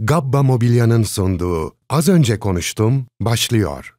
Gabba Mobilya'nın sunduğu Az Önce Konuştum başlıyor.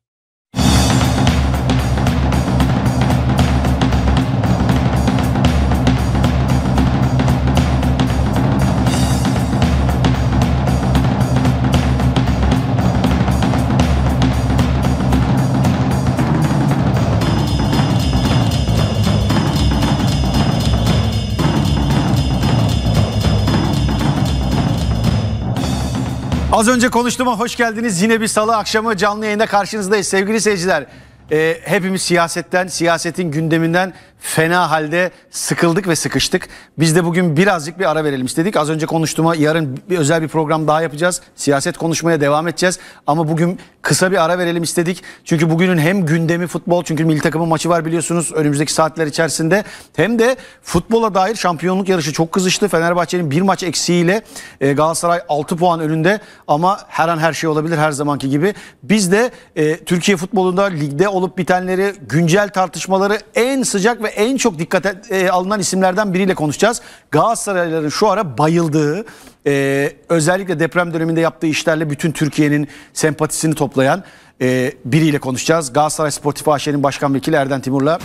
Az önce konuştuğuma hoş geldiniz. Yine bir salı akşamı canlı yayında karşınızdayız sevgili seyirciler. E, hepimiz siyasetten, siyasetin gündeminden fena halde sıkıldık ve sıkıştık. Biz de bugün birazcık bir ara verelim istedik. Az önce konuştuğuma yarın bir özel bir program daha yapacağız. Siyaset konuşmaya devam edeceğiz. Ama bugün kısa bir ara verelim istedik. Çünkü bugünün hem gündemi futbol çünkü milli takımın maçı var biliyorsunuz önümüzdeki saatler içerisinde. Hem de futbola dair şampiyonluk yarışı çok kızıştı. Fenerbahçe'nin bir maç eksiğiyle e, Galatasaray 6 puan önünde ama her an her şey olabilir her zamanki gibi. Biz de e, Türkiye futbolunda ligde olup bitenleri, güncel tartışmaları en sıcak ve en çok dikkate e, alınan isimlerden biriyle konuşacağız. Galatasaraylıların şu ara bayıldığı, e, özellikle deprem döneminde yaptığı işlerle bütün Türkiye'nin sempatisini toplayan e, biriyle konuşacağız. Galatasaray Sportif AŞ'nin Başkan Vekili Erden Timur'la.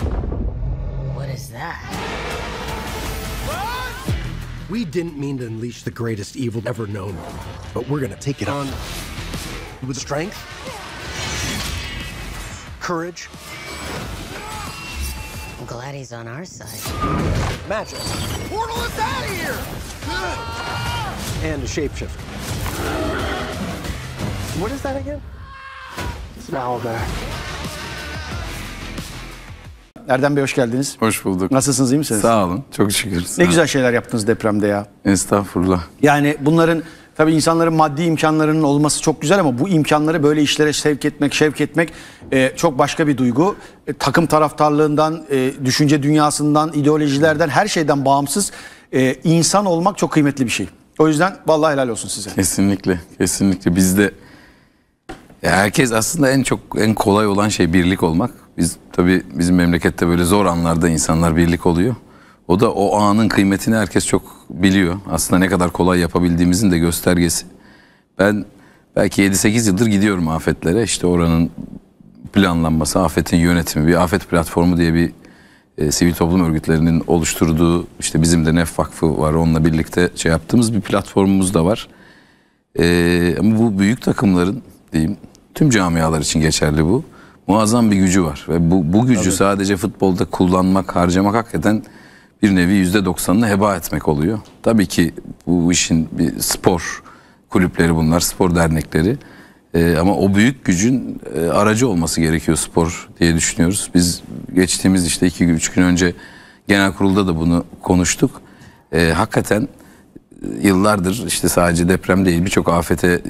What is that? We didn't mean to unleash the greatest evil ever known, but we're gonna take it on with strength, courage, glad he's on our side. Magic. Portal is out of here! And a shapeshifter. What is that again? It's an owl Erdem Bey hoş geldiniz. Hoş bulduk. Nasılsınız iyi misiniz? Sağ olun. Çok şükür. Ne güzel şeyler yaptınız depremde ya. Estağfurullah. Yani bunların Tabi insanların maddi imkanlarının olması çok güzel ama bu imkanları böyle işlere sevk etmek, şevk etmek e, çok başka bir duygu. E, takım taraftarlığından, e, düşünce dünyasından, ideolojilerden her şeyden bağımsız e, insan olmak çok kıymetli bir şey. O yüzden vallahi helal olsun size. Kesinlikle, kesinlikle. Bizde herkes aslında en çok en kolay olan şey birlik olmak. Biz tabii bizim memlekette böyle zor anlarda insanlar birlik oluyor. O da o anın kıymetini herkes çok biliyor. Aslında ne kadar kolay yapabildiğimizin de göstergesi. Ben belki 7-8 yıldır gidiyorum afetlere. İşte oranın planlanması, afetin yönetimi, bir afet platformu diye bir e, sivil toplum örgütlerinin oluşturduğu, işte bizim de Nef Vakfı var, onunla birlikte şey yaptığımız bir platformumuz da var. E, ama bu büyük takımların diyeyim, tüm camialar için geçerli bu. Muazzam bir gücü var ve bu, bu gücü Tabii. sadece futbolda kullanmak, harcamak hakikaten bir nevi yüzde doksanını heba etmek oluyor. Tabii ki bu işin bir spor kulüpleri bunlar, spor dernekleri. Ee, ama o büyük gücün e, aracı olması gerekiyor spor diye düşünüyoruz. Biz geçtiğimiz işte iki üç gün önce genel kurulda da bunu konuştuk. Ee, hakikaten e, yıllardır işte sadece deprem değil birçok afete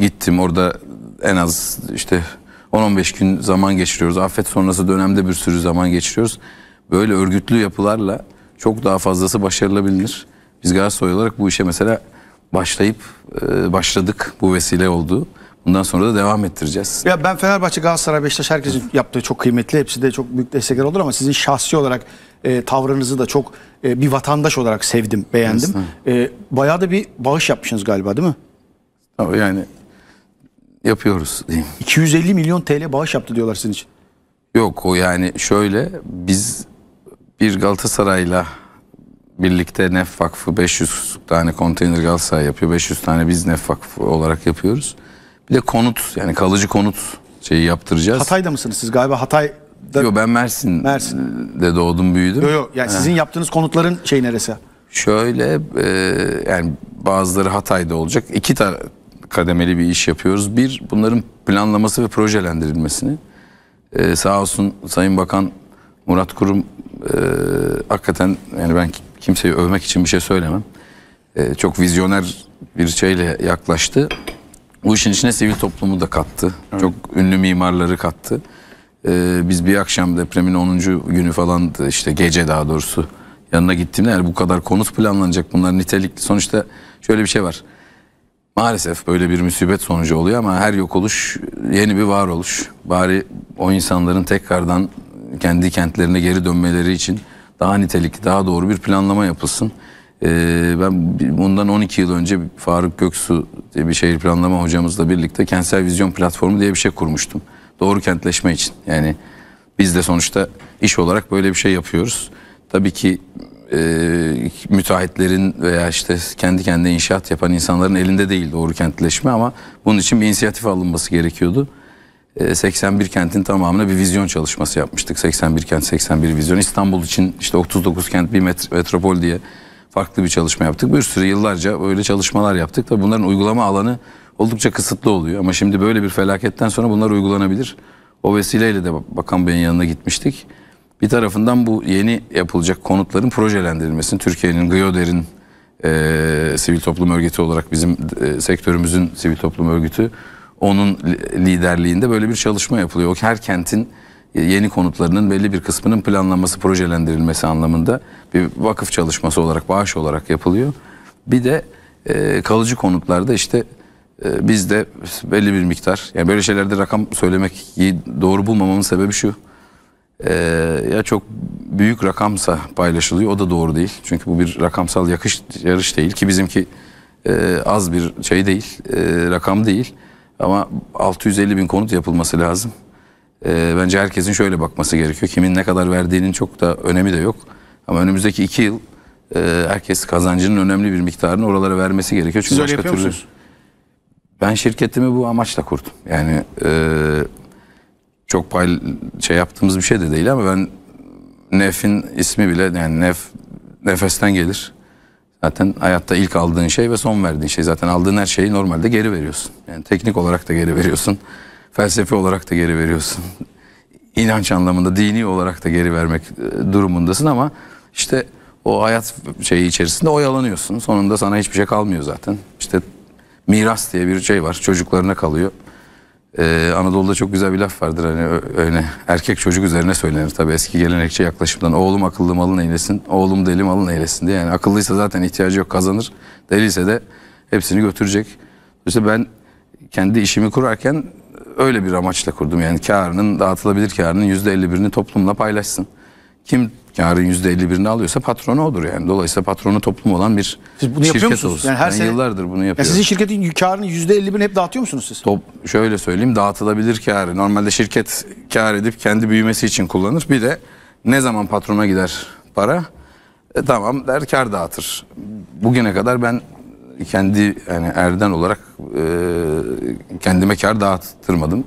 gittim. Orada en az işte 10-15 gün zaman geçiriyoruz. Afet sonrası dönemde bir sürü zaman geçiriyoruz böyle örgütlü yapılarla çok daha fazlası başarılabilir. Biz Galatasaray olarak bu işe mesela başlayıp e, başladık bu vesile oldu. Bundan sonra da devam ettireceğiz. Ya ben Fenerbahçe, Galatasaray, Beşiktaş herkesin yaptığı çok kıymetli. Hepsi de çok büyük destekler olur ama sizin şahsi olarak e, tavrınızı da çok e, bir vatandaş olarak sevdim, beğendim. E, bayağı da bir bağış yapmışsınız galiba değil mi? Tabii yani yapıyoruz diyeyim. 250 milyon TL bağış yaptı diyorlar sizin için. Yok o yani şöyle biz bir Galatasaray'la birlikte Nef Vakfı 500 tane konteyner Galatasaray yapıyor. 500 tane biz Nef Vakfı olarak yapıyoruz. Bir de konut yani kalıcı konut şeyi yaptıracağız. Hatay'da mısınız siz galiba Hatay Yok ben Mersin, Mersin'de doğdum büyüdüm. Yok yok yani sizin yaptığınız konutların şey neresi? Şöyle e, yani bazıları Hatay'da olacak. İki kademeli bir iş yapıyoruz. Bir bunların planlaması ve projelendirilmesini. E, sağ olsun Sayın Bakan Murat Kurum e, hakikaten yani ben kimseyi övmek için bir şey söylemem. E, çok vizyoner bir şeyle yaklaştı. Bu işin içine sivil toplumu da kattı. Evet. Çok ünlü mimarları kattı. E, biz bir akşam depremin 10. günü falan işte gece daha doğrusu yanına gittiğimde yani bu kadar konut planlanacak bunlar nitelikli. Sonuçta şöyle bir şey var. Maalesef böyle bir müsibet sonucu oluyor ama her yok oluş yeni bir var oluş. Bari o insanların tekrardan kendi kentlerine geri dönmeleri için daha nitelikli, daha doğru bir planlama yapılsın. Ee, ben bundan 12 yıl önce Faruk Göksu diye bir şehir planlama hocamızla birlikte kentsel vizyon platformu diye bir şey kurmuştum. Doğru kentleşme için. Yani biz de sonuçta iş olarak böyle bir şey yapıyoruz. Tabii ki e, müteahhitlerin veya işte kendi kendine inşaat yapan insanların elinde değil doğru kentleşme ama bunun için bir inisiyatif alınması gerekiyordu. 81 e, kentin tamamına bir vizyon çalışması yapmıştık. 81 kent 81 vizyon. İstanbul için işte 39 kent bir metropol diye farklı bir çalışma yaptık. Bir sürü yıllarca böyle çalışmalar yaptık. Tabii bunların uygulama alanı oldukça kısıtlı oluyor. Ama şimdi böyle bir felaketten sonra bunlar uygulanabilir. O vesileyle de Bakan Bey'in yanına gitmiştik. Bir tarafından bu yeni yapılacak konutların projelendirilmesini Türkiye'nin GÖDER'in e, sivil toplum örgütü olarak bizim e, sektörümüzün sivil toplum örgütü onun liderliğinde böyle bir çalışma yapılıyor. Her kentin e, yeni konutlarının belli bir kısmının planlanması, projelendirilmesi anlamında bir vakıf çalışması olarak, bağış olarak yapılıyor. Bir de e, kalıcı konutlarda işte e, biz belli bir miktar, yani böyle şeylerde rakam söylemek doğru bulmamamın sebebi şu. E, ya çok büyük rakamsa paylaşılıyor, o da doğru değil. Çünkü bu bir rakamsal yakış, yarış değil ki bizimki e, az bir şey değil, e, rakam değil. Ama 650 bin konut yapılması lazım. E, bence herkesin şöyle bakması gerekiyor. Kimin ne kadar verdiğinin çok da önemi de yok. Ama önümüzdeki iki yıl e, herkes kazancının önemli bir miktarını oralara vermesi gerekiyor. Çünkü Siz öyle yapıyor türlü... musunuz? Ben şirketimi bu amaçla kurdum. Yani e, çok pay, şey yaptığımız bir şey de değil ama ben Nef'in ismi bile yani Nef nefesten gelir. Zaten hayatta ilk aldığın şey ve son verdiğin şey. Zaten aldığın her şeyi normalde geri veriyorsun. Yani teknik olarak da geri veriyorsun. Felsefi olarak da geri veriyorsun. İnanç anlamında, dini olarak da geri vermek e, durumundasın ama işte o hayat şeyi içerisinde oyalanıyorsun. Sonunda sana hiçbir şey kalmıyor zaten. İşte miras diye bir şey var. Çocuklarına kalıyor. Ee, Anadolu'da çok güzel bir laf vardır hani öyle erkek çocuk üzerine söylenir tabii eski gelenekçi yaklaşımdan oğlum akıllı malın eylesin oğlum deli malın eylesin diye yani akıllıysa zaten ihtiyacı yok kazanır deliyse de hepsini götürecek. İşte ben kendi işimi kurarken öyle bir amaçla kurdum yani karının dağıtılabilir karının %51'ini toplumla paylaşsın. Kim karın yüzde %51'ini alıyorsa patronu odur yani. Dolayısıyla patronu toplum olan bir siz bunu şirket musunuz? olsun. Yani her ben sene... yıllardır bunu yapıyorum. Yani sizin şirketin karının %51'ini hep dağıtıyor musunuz siz? Top, şöyle söyleyeyim dağıtılabilir karı. Normalde şirket kar edip kendi büyümesi için kullanır. Bir de ne zaman patrona gider para? E, tamam der kar dağıtır. Bugüne kadar ben kendi yani erden olarak e, kendime kar dağıttırmadım.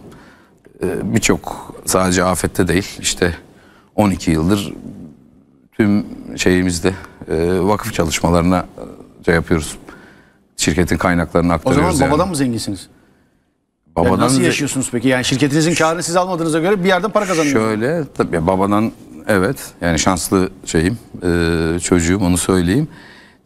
E, Birçok sadece afette değil işte 12 yıldır tüm şeyimizde e, vakıf çalışmalarına e, şey yapıyoruz. Şirketin kaynaklarını aktarıyoruz. O zaman babadan yani. mı zenginsiniz? Babadan yani nasıl yaşıyorsunuz peki? Yani şirketinizin karını siz almadığınıza göre bir yerden para kazanıyorsunuz. Şöyle tabii babadan evet yani şanslı şeyim e, çocuğum onu söyleyeyim.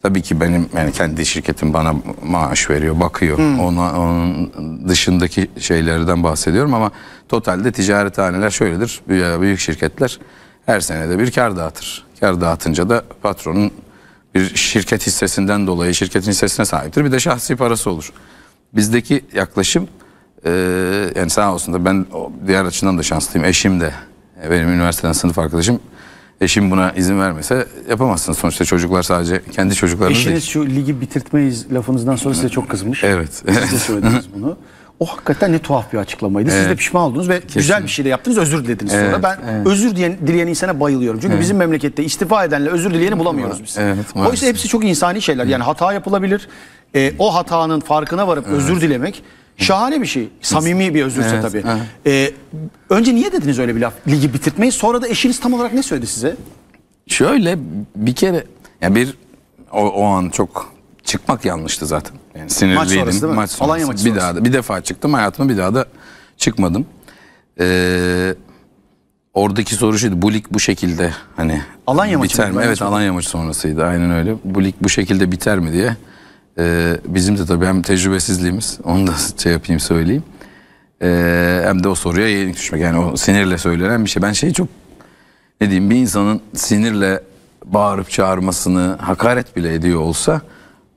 Tabii ki benim yani kendi şirketim bana maaş veriyor, bakıyor. Hmm. Ona, onun dışındaki şeylerden bahsediyorum ama totalde ticarethaneler şöyledir. Büyük şirketler her senede bir kar dağıtır. Kar dağıtınca da patronun bir şirket hissesinden dolayı şirketin hissesine sahiptir. Bir de şahsi parası olur. Bizdeki yaklaşım e, yani sağ olsun da ben diğer açıdan da şanslıyım. Eşim de benim üniversiteden sınıf arkadaşım eşim buna izin vermese yapamazsınız. Sonuçta çocuklar sadece kendi çocuklarınız Eşiniz değil. şu ligi bitirtmeyiz lafınızdan sonra size çok kızmış. Evet. Siz söylediniz bunu. O hakikaten ne tuhaf bir açıklamaydı. Siz evet. de pişman oldunuz ve Kesinlikle. güzel bir şey de yaptınız, özür dilediniz evet. sonra. Ben evet. özür diyen dileyen insana bayılıyorum. Çünkü evet. bizim memlekette istifa edenle özür dileyeni bulamıyoruz biz. Evet, Oysa hepsi çok insani şeyler. Yani hata yapılabilir. E, o hatanın farkına varıp evet. özür dilemek Şahane bir şey. Samimi bir özürse evet, tabii. Ee, önce niye dediniz öyle bir laf? Ligi bitirtmeyi sonra da eşiniz tam olarak ne söyledi size? Şöyle bir kere yani bir o, o an çok çıkmak yanlıştı zaten. Yani sinirliydim. Maç sonrası değil mi? Maç sonrası. bir daha da, bir defa çıktım hayatıma bir daha da çıkmadım. Ee, oradaki soru şuydu. Bu lig bu şekilde hani Alanya biter maçı mi? Evet Alanya maçı sonrasıydı. Aynen öyle. Bu lig bu şekilde biter mi diye ee, bizim de tabii hem tecrübesizliğimiz onu da şey yapayım söyleyeyim. Ee, hem de o soruya yenik düşmek yani o sinirle söylenen bir şey. Ben şeyi çok ne diyeyim bir insanın sinirle bağırıp çağırmasını hakaret bile ediyor olsa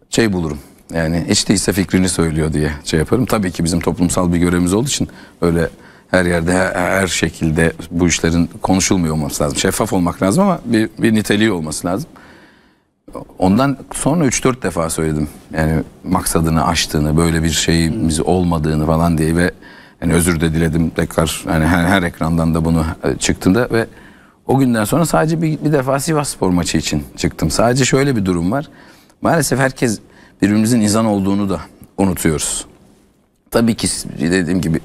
şey bulurum. Yani hiç değilse fikrini söylüyor diye şey yaparım. Tabii ki bizim toplumsal bir görevimiz olduğu için öyle her yerde her, her şekilde bu işlerin konuşulmuyor olması lazım. Şeffaf olmak lazım ama bir, bir niteliği olması lazım. Ondan sonra 3-4 defa söyledim. Yani maksadını aştığını, böyle bir şeyimiz olmadığını falan diye ve yani özür de diledim tekrar yani her, her ekrandan da bunu e, çıktığında ve o günden sonra sadece bir, bir defa Sivas Spor maçı için çıktım. Sadece şöyle bir durum var. Maalesef herkes birbirimizin insan olduğunu da unutuyoruz. Tabii ki dediğim gibi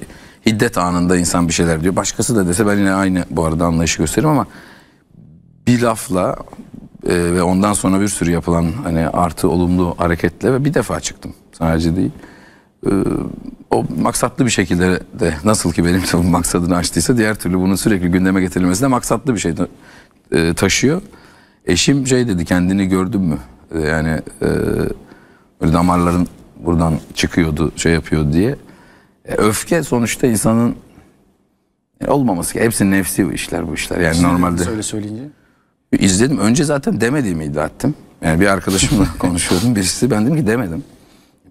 hiddet anında insan bir şeyler diyor. Başkası da dese ben yine aynı bu arada anlayışı gösteririm ama bir lafla ee, ve ondan sonra bir sürü yapılan hani artı olumlu hareketle ve bir defa çıktım. Sadece değil. Ee, o maksatlı bir şekilde de nasıl ki benim de maksadını açtıysa diğer türlü bunun sürekli gündeme getirilmesi de maksatlı bir şey e, taşıyor. Eşim şey dedi kendini gördün mü? E, yani e, böyle damarların buradan çıkıyordu şey yapıyor diye. E, öfke sonuçta insanın yani e, olmaması ki hepsi nefsi bu işler bu işler yani Şimdi normalde. Söyle söyleyince izledim. Önce zaten demediğimi iddia ettim. Yani bir arkadaşımla konuşuyordum. Birisi ben dedim ki demedim.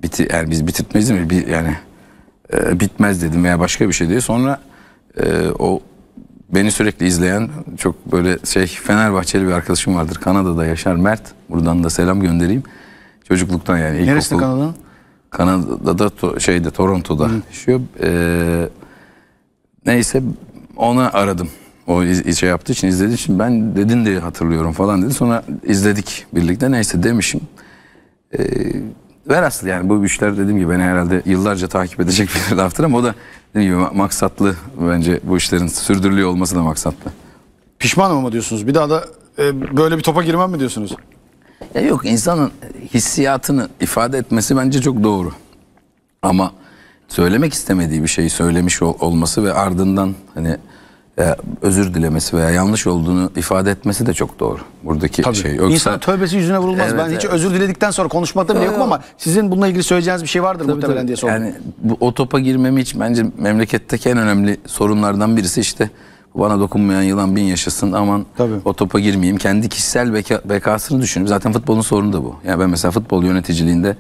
Biti, yani biz bitirtmeyiz mi? Bir, yani e, bitmez dedim veya başka bir şey diye. Sonra e, o beni sürekli izleyen çok böyle şey Fenerbahçeli bir arkadaşım vardır. Kanada'da Yaşar Mert. Buradan da selam göndereyim. Çocukluktan yani. Neresi Kanada'nın? Kanada'da to, şeyde Toronto'da Hı. yaşıyor. E, neyse ona aradım. O iz, şey yaptığı için izlediği için ben dedin diye hatırlıyorum falan dedi. Sonra izledik birlikte neyse demişim. Ee, aslı yani bu işler dediğim gibi beni herhalde yıllarca takip edecek bir laftır ama o da dediğim gibi maksatlı bence bu işlerin sürdürülüyor olması da maksatlı. Pişmanım ama diyorsunuz bir daha da e, böyle bir topa girmem mi diyorsunuz? Ya yok insanın hissiyatını ifade etmesi bence çok doğru. Ama söylemek istemediği bir şeyi söylemiş ol, olması ve ardından hani e, özür dilemesi veya yanlış olduğunu ifade etmesi de çok doğru. Buradaki Tabii. şey. Yoksa... İnsan tövbesi yüzüne vurulmaz. Evet, ben hiç evet. özür diledikten sonra konuşmakta bile yokum ama sizin bununla ilgili söyleyeceğiniz bir şey vardır tabii, muhtemelen diye sordum. Yani bu, o topa girmemi hiç bence memleketteki en önemli sorunlardan birisi işte bana dokunmayan yılan bin yaşasın aman Tabii. o topa girmeyeyim. Kendi kişisel beka, bekasını düşünüp zaten futbolun sorunu da bu. Yani ben mesela futbol yöneticiliğinde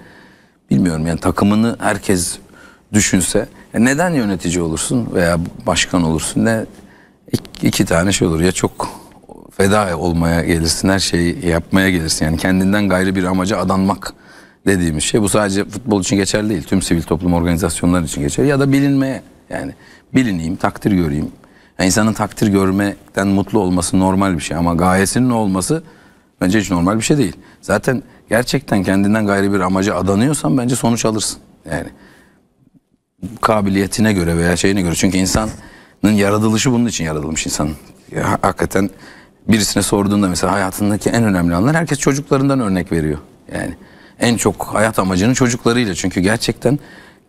bilmiyorum yani takımını herkes düşünse e, neden yönetici olursun veya başkan olursun ne iki tane şey olur ya çok feda olmaya gelirsin her şeyi yapmaya gelirsin yani kendinden gayrı bir amaca adanmak dediğimiz şey bu sadece futbol için geçerli değil tüm sivil toplum organizasyonları için geçerli ya da bilinmeye yani bilineyim takdir göreyim yani insanın takdir görmekten mutlu olması normal bir şey ama gayesinin olması bence hiç normal bir şey değil zaten gerçekten kendinden gayri bir amaca adanıyorsan bence sonuç alırsın yani kabiliyetine göre veya şeyine göre çünkü insan yaratılışı bunun için yaratılmış insan. Ya, hakikaten birisine sorduğunda mesela hayatındaki en önemli anlar herkes çocuklarından örnek veriyor. Yani en çok hayat amacını çocuklarıyla çünkü gerçekten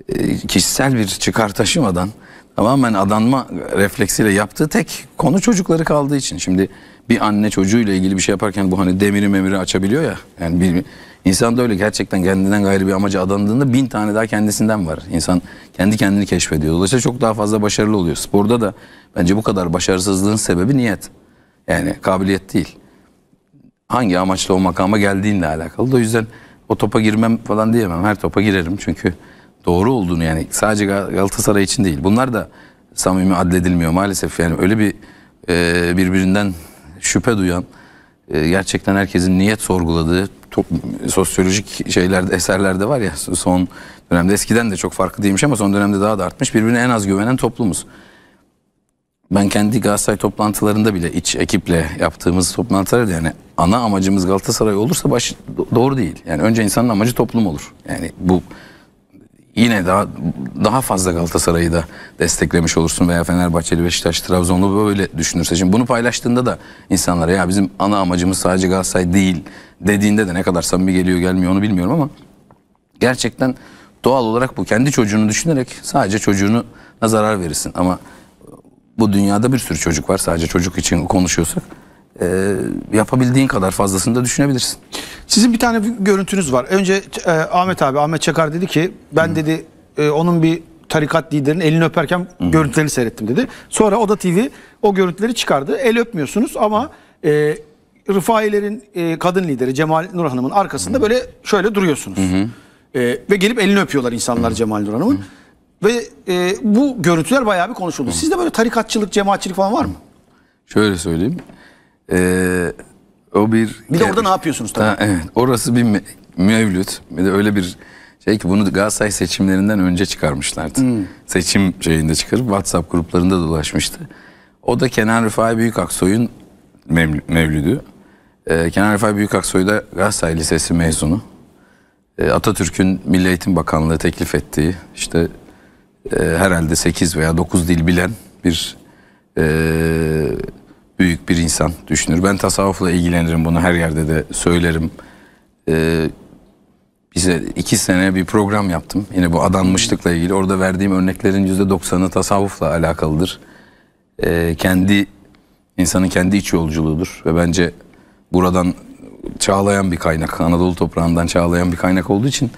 e, kişisel bir çıkar taşımadan tamamen adanma refleksiyle yaptığı tek konu çocukları kaldığı için. Şimdi bir anne çocuğuyla ilgili bir şey yaparken bu hani demiri memiri açabiliyor ya. Yani bir İnsan da öyle gerçekten kendinden gayri bir amaca adandığında bin tane daha kendisinden var. İnsan kendi kendini keşfediyor. Dolayısıyla çok daha fazla başarılı oluyor. Sporda da bence bu kadar başarısızlığın sebebi niyet. Yani kabiliyet değil. Hangi amaçla o makama geldiğinle alakalı. O yüzden o topa girmem falan diyemem. Her topa girerim çünkü doğru olduğunu yani sadece Galatasaray için değil. Bunlar da samimi adledilmiyor maalesef. Yani öyle bir e, birbirinden şüphe duyan e, gerçekten herkesin niyet sorguladığı top, sosyolojik şeylerde eserlerde var ya son dönemde eskiden de çok farklı değilmiş ama son dönemde daha da artmış. Birbirine en az güvenen toplumuz. Ben kendi Galatasaray toplantılarında bile iç ekiple yaptığımız toplantılarda yani ana amacımız Galatasaray olursa baş doğru değil. Yani önce insanın amacı toplum olur. Yani bu yine daha daha fazla Galatasaray'ı da desteklemiş olursun veya Fenerbahçeli, Beşiktaş, Trabzonlu böyle düşünürse. Şimdi bunu paylaştığında da insanlara ya bizim ana amacımız sadece Galatasaray değil dediğinde de ne kadar samimi geliyor gelmiyor onu bilmiyorum ama gerçekten doğal olarak bu kendi çocuğunu düşünerek sadece çocuğuna zarar verirsin ama bu dünyada bir sürü çocuk var sadece çocuk için konuşuyorsak e, yapabildiğin kadar fazlasını da düşünebilirsin. Sizin bir tane görüntünüz var. Önce e, Ahmet abi, Ahmet Çakar dedi ki ben Hı. dedi e, onun bir tarikat liderinin elini öperken Hı. görüntülerini seyrettim dedi. Sonra Oda TV o görüntüleri çıkardı. El öpmüyorsunuz ama e, Rıfailerin e, kadın lideri Cemal Nur Hanım'ın arkasında Hı. böyle şöyle duruyorsunuz. hı. E, ve gelip elini öpüyorlar insanlar Hı. Cemal Nur Hanım'ın. Ve e, bu görüntüler bayağı bir konuşuldu. Hı. Sizde böyle tarikatçılık, cemaatçilik falan var mı? Şöyle söyleyeyim. Ee, o bir... Bir de orada ne yapıyorsunuz tabii? Ha, evet, orası bir me- mevlüt. Bir de öyle bir şey ki bunu Galatasaray seçimlerinden önce çıkarmışlardı. Hmm. Seçim şeyinde çıkarıp WhatsApp gruplarında dolaşmıştı. O da Kenan Rıfai Büyükaksoy'un mev- mevlüdü. Ee, Kenan Rıfai Büyükaksoy da Galatasaray Lisesi mezunu. Ee, Atatürk'ün Milli Eğitim Bakanlığı teklif ettiği işte e, herhalde 8 veya 9 dil bilen bir e, büyük bir insan düşünür. Ben tasavvufla ilgilenirim bunu her yerde de söylerim. Ee, bize iki sene bir program yaptım. Yine bu adanmışlıkla ilgili. Orada verdiğim örneklerin yüzde doksanı tasavvufla alakalıdır. Ee, kendi insanın kendi iç yolculuğudur ve bence buradan çağlayan bir kaynak, Anadolu toprağından çağlayan bir kaynak olduğu için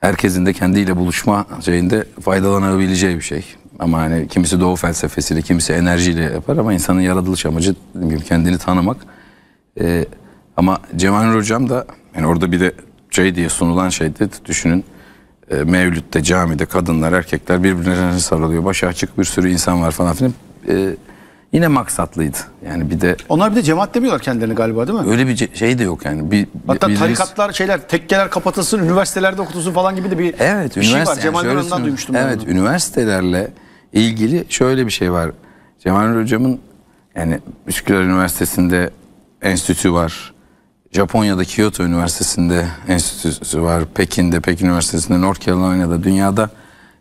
herkesin de kendiyle buluşma şeyinde faydalanabileceği bir şey. Ama hani kimisi doğu felsefesiyle, kimisi enerjiyle yapar ama insanın yaratılış amacı gibi kendini tanımak. Ee, ama Cemal Hocam da yani orada bir de şey diye sunulan şeydi düşünün. E, Mevlüt'te camide kadınlar erkekler birbirlerine sarılıyor. Başı açık bir sürü insan var falan filan. E, yine maksatlıydı. Yani bir de Onlar bir de cemaat demiyorlar kendilerini galiba değil mi? öyle bir şey de yok yani. Bir, Hatta biliriz- tarikatlar şeyler tekkeler kapatılsın, üniversitelerde okutulsun falan gibi de bir Evet, bir şey var. üniversite yani Cemal şöyle Duran'dan duymuştum. ben Evet, onu. üniversitelerle ilgili şöyle bir şey var. Cemal Hocam'ın yani Üsküdar Üniversitesi'nde enstitü var. Japonya'da Kyoto Üniversitesi'nde enstitüsü var. Pekin'de, Pekin Üniversitesi'nde, North Carolina'da, dünyada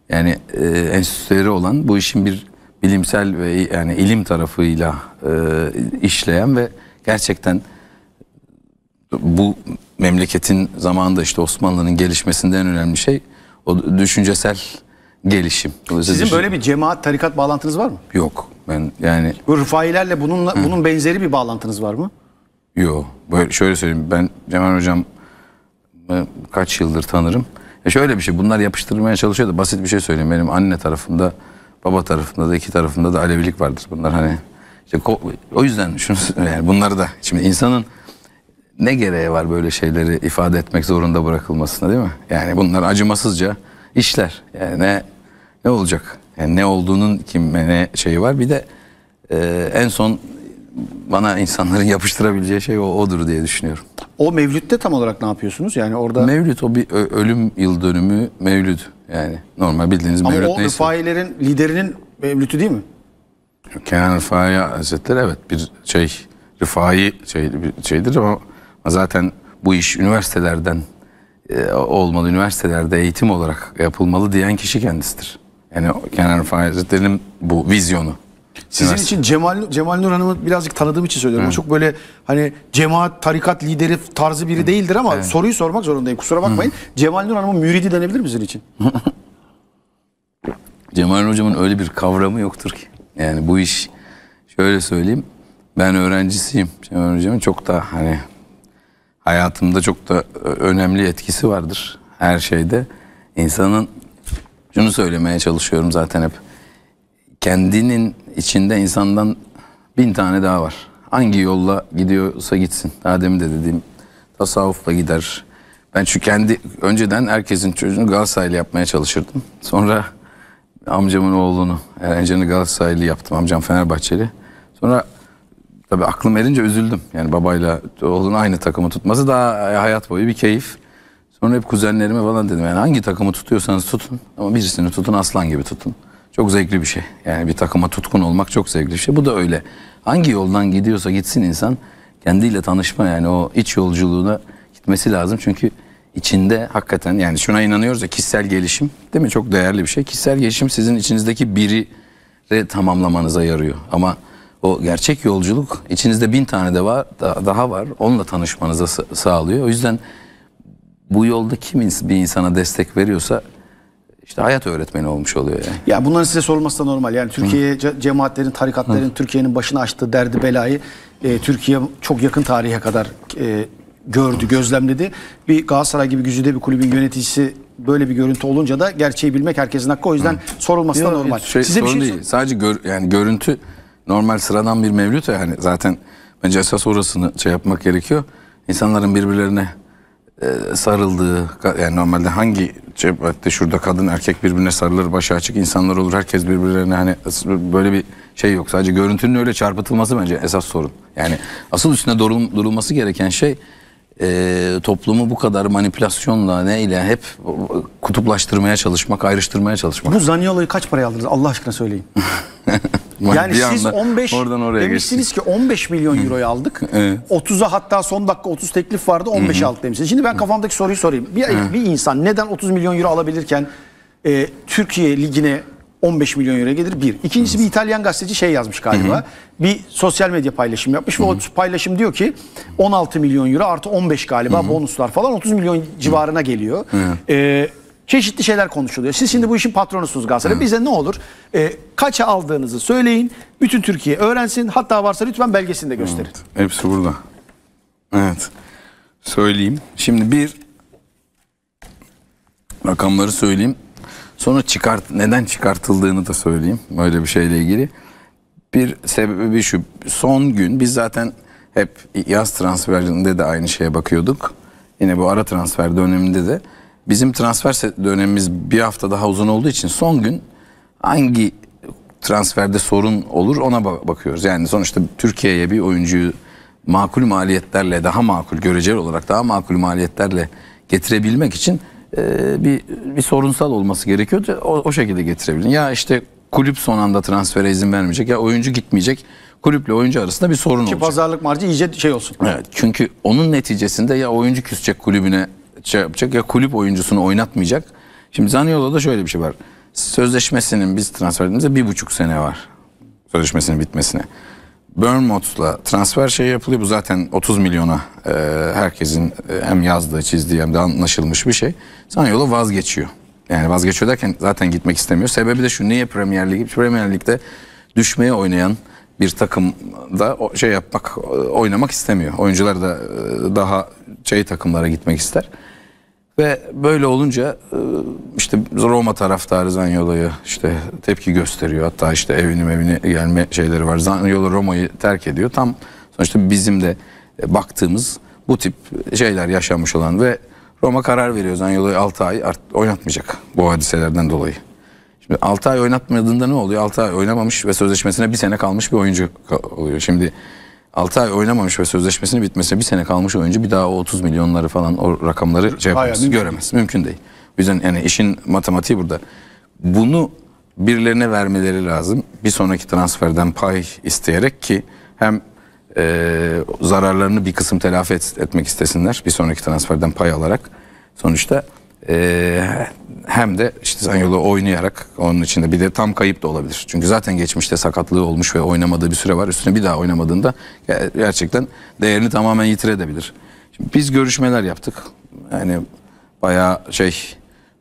yani e, enstitüleri olan bu işin bir bilimsel ve yani ilim tarafıyla e, işleyen ve gerçekten bu memleketin zamanında işte Osmanlı'nın gelişmesinde en önemli şey o düşüncesel gelişim. Sizin böyle bir cemaat, tarikat bağlantınız var mı? Yok. Ben yani Bu Rıfailerle bununla, bunun benzeri bir bağlantınız var mı? Yok, böyle şöyle söyleyeyim. Ben Cemal Hocam e, kaç yıldır tanırım. E şöyle bir şey, bunlar yapıştırmaya çalışıyor da basit bir şey söyleyeyim. Benim anne tarafımda, baba tarafında da iki tarafında da Alevilik vardır. Bunlar hani işte o yüzden şunu yani bunları da şimdi insanın ne gereği var böyle şeyleri ifade etmek zorunda bırakılmasına değil mi? Yani bunlar acımasızca işler. Yani ne ne olacak? Yani ne olduğunun kime ne şeyi var. Bir de e, en son bana insanların yapıştırabileceği şey o, odur diye düşünüyorum. O mevlütte tam olarak ne yapıyorsunuz? Yani orada Mevlüt o bir ölüm yıl dönümü mevlüt yani normal bildiğiniz Ama mevlüt o neyse. Rıfailerin liderinin mevlütü değil mi? Kenan Rıfai Hazretleri evet bir şey Rıfai şey, bir şeydir ama zaten bu iş üniversitelerden e, olmalı, üniversitelerde eğitim olarak yapılmalı diyen kişi kendisidir. Yani Kenan Fahrettin'in bu vizyonu. Sizin Üniversite. için Cemal, Cemal Nur Hanım'ı birazcık tanıdığım için söylüyorum. O Çok böyle hani cemaat, tarikat lideri tarzı biri Hı. değildir ama evet. soruyu sormak zorundayım. Kusura bakmayın. Hı. Cemal Nur Hanım'ın müridi denebilir mi sizin için? Cemal Nur Hocam'ın öyle bir kavramı yoktur ki. Yani bu iş şöyle söyleyeyim. Ben öğrencisiyim. Cemal Hocam'ın çok da hani hayatımda çok da önemli etkisi vardır her şeyde. İnsanın şunu söylemeye çalışıyorum zaten hep. Kendinin içinde insandan bin tane daha var. Hangi yolla gidiyorsa gitsin. Daha de dediğim tasavvufla gider. Ben şu kendi önceden herkesin çocuğunu Galatasaraylı yapmaya çalışırdım. Sonra amcamın oğlunu Erencan'ı Galatasaraylı yaptım. Amcam Fenerbahçeli. Sonra tabii aklım erince üzüldüm. Yani babayla oğlun aynı takımı tutması daha hayat boyu bir keyif. Sonra hep kuzenlerime falan dedim yani hangi takımı tutuyorsanız tutun ama birisini tutun aslan gibi tutun. Çok zevkli bir şey. Yani bir takıma tutkun olmak çok zevkli bir şey. Bu da öyle. Hangi yoldan gidiyorsa gitsin insan kendiyle tanışma yani o iç yolculuğuna gitmesi lazım. Çünkü içinde hakikaten yani şuna inanıyoruz ya kişisel gelişim değil mi? Çok değerli bir şey. Kişisel gelişim sizin içinizdeki biri tamamlamanıza yarıyor. Ama o gerçek yolculuk içinizde bin tane de var daha var. Onunla tanışmanıza sağlıyor. O yüzden bu yolda kim bir insana destek veriyorsa işte hayat öğretmeni olmuş oluyor yani. Ya bunların size sorulması da normal. Yani Türkiye cemaatlerin, tarikatların Türkiye'nin başına açtığı derdi belayı e, Türkiye çok yakın tarihe kadar e, gördü, gözlemledi. Bir Galatasaray gibi güzide bir kulübün yöneticisi böyle bir görüntü olunca da gerçeği bilmek herkesin hakkı. O yüzden Hı. sorulması Yok, da normal. Şey, Size bir şey değil. Sadece gör, yani görüntü normal sıradan bir mevlüt yani zaten bence esas orasını şey yapmak gerekiyor. İnsanların birbirlerine e, sarıldığı yani normalde hangi cebatte şurada kadın erkek birbirine sarılır başı açık insanlar olur herkes birbirlerine hani böyle bir şey yok sadece görüntünün öyle çarpıtılması bence esas sorun yani asıl üstüne durulması gereken şey e, toplumu bu kadar manipülasyonla neyle hep kutuplaştırmaya çalışmak, ayrıştırmaya çalışmak. Bu Zaniolo'yu kaç paraya aldınız Allah aşkına söyleyin. yani siz 15 oradan oraya demişsiniz geçtim. ki 15 milyon euroya aldık. evet. 30'a hatta son dakika 30 teklif vardı 15 aldık demişsiniz. Şimdi ben kafamdaki soruyu sorayım. Bir, bir insan neden 30 milyon euro alabilirken e, Türkiye ligine 15 milyon euro gelir bir. İkincisi bir İtalyan gazeteci şey yazmış galiba. Hı hı. Bir sosyal medya paylaşım yapmış ve hı hı. o paylaşım diyor ki 16 milyon euro artı 15 galiba hı hı. bonuslar falan 30 milyon hı hı. civarına geliyor. Hı hı. Ee, çeşitli şeyler konuşuluyor. Siz şimdi bu işin patronusunuz Galatasaray. Bize ne olur? E, kaça aldığınızı söyleyin. Bütün Türkiye öğrensin. Hatta varsa lütfen belgesini de gösterin. Evet, hepsi burada. Evet. Söyleyeyim. Şimdi bir rakamları söyleyeyim. Sonra çıkart neden çıkartıldığını da söyleyeyim. Böyle bir şeyle ilgili. Bir sebebi şu. Son gün biz zaten hep yaz transferinde de aynı şeye bakıyorduk. Yine bu ara transfer döneminde de. Bizim transfer dönemimiz bir hafta daha uzun olduğu için son gün hangi transferde sorun olur ona bakıyoruz. Yani sonuçta Türkiye'ye bir oyuncuyu makul maliyetlerle daha makul göreceli olarak daha makul maliyetlerle getirebilmek için e, bir, bir sorunsal olması gerekiyor. O, o şekilde getirebilin. Ya işte kulüp son anda transfere izin vermeyecek ya oyuncu gitmeyecek. Kulüple oyuncu arasında bir sorun Ki olacak. Ki pazarlık marjı iyice şey olsun. Evet çünkü onun neticesinde ya oyuncu küsecek kulübüne şey yapacak ya kulüp oyuncusunu oynatmayacak. Şimdi da şöyle bir şey var. Sözleşmesinin biz transfer ettiğimizde bir buçuk sene var. Sözleşmesinin bitmesine. Burnmouth'la transfer şey yapılıyor. Bu zaten 30 milyona e, herkesin e, hem yazdığı, çizdiği hem de anlaşılmış bir şey. Sanyola vazgeçiyor. Yani vazgeçiyor derken zaten gitmek istemiyor. Sebebi de şu. Niye Premier Lig? Premier Lig'de düşmeye oynayan bir takımda şey yapmak, oynamak istemiyor. Oyuncular da e, daha şey takımlara gitmek ister. Ve böyle olunca e, işte Roma taraftarı Zanyolo'ya işte tepki gösteriyor. Hatta işte evini evine gelme şeyleri var. Zanyolo Roma'yı terk ediyor. Tam sonuçta bizim de e, baktığımız bu tip şeyler yaşanmış olan ve Roma karar veriyor Zanyolo'yu 6 ay oynatmayacak bu hadiselerden dolayı. Şimdi 6 ay oynatmadığında ne oluyor? 6 ay oynamamış ve sözleşmesine bir sene kalmış bir oyuncu oluyor. Şimdi 6 ay oynamamış ve sözleşmesini bitmesine bir sene kalmış oyuncu bir daha o 30 milyonları falan o rakamları şey yapamaz, Hayır, göremez. Mümkün değil. O yani işin matematiği burada. Bunu birilerine vermeleri lazım. Bir sonraki transferden pay isteyerek ki hem e, zararlarını bir kısım telafi et, etmek istesinler bir sonraki transferden pay alarak. Sonuçta ee, hem de işte Zanyolu oynayarak onun içinde bir de tam kayıp da olabilir. Çünkü zaten geçmişte sakatlığı olmuş ve oynamadığı bir süre var. Üstüne bir daha oynamadığında gerçekten değerini tamamen yitirebilir. Şimdi biz görüşmeler yaptık. Yani bayağı şey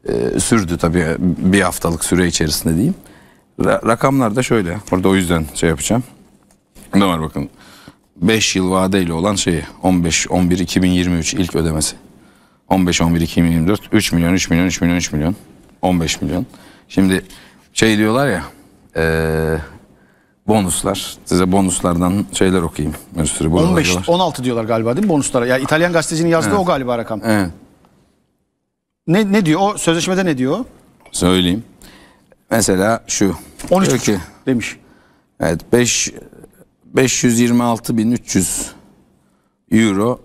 e, sürdü tabii bir haftalık süre içerisinde diyeyim. rakamlar da şöyle. Orada o yüzden şey yapacağım. Ne var bakın. 5 yıl vadeyle olan şeyi 15 11 2023 ilk ödemesi. 15 11 24, 3 milyon 3 milyon 3 milyon 3 milyon 15 milyon. Şimdi şey diyorlar ya e, bonuslar size bonuslardan şeyler okuyayım. Bir sürü 15 diyorlar. 16 diyorlar galiba değil mi bonuslara? Ya yani İtalyan gazetecinin yazdığı evet. o galiba rakam. Evet. Ne ne diyor? O sözleşmede ne diyor? Söyleyeyim. Mesela şu. 13 ki, demiş. Evet 5 526.300 euro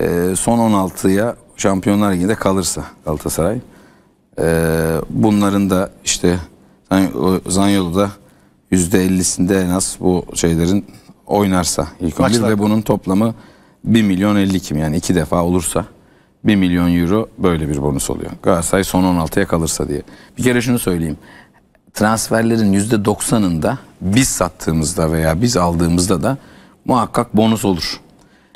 e, son 16'ya Şampiyonlar Ligi'nde kalırsa Galatasaray. Ee, bunların da işte Zanyolu'da %50'sinde en az bu şeylerin oynarsa ilk 11 ve bunun toplamı 1 milyon 50 kim yani iki defa olursa 1 milyon euro böyle bir bonus oluyor. Galatasaray son 16'ya kalırsa diye. Bir kere şunu söyleyeyim. Transferlerin %90'ında biz sattığımızda veya biz aldığımızda da muhakkak bonus olur.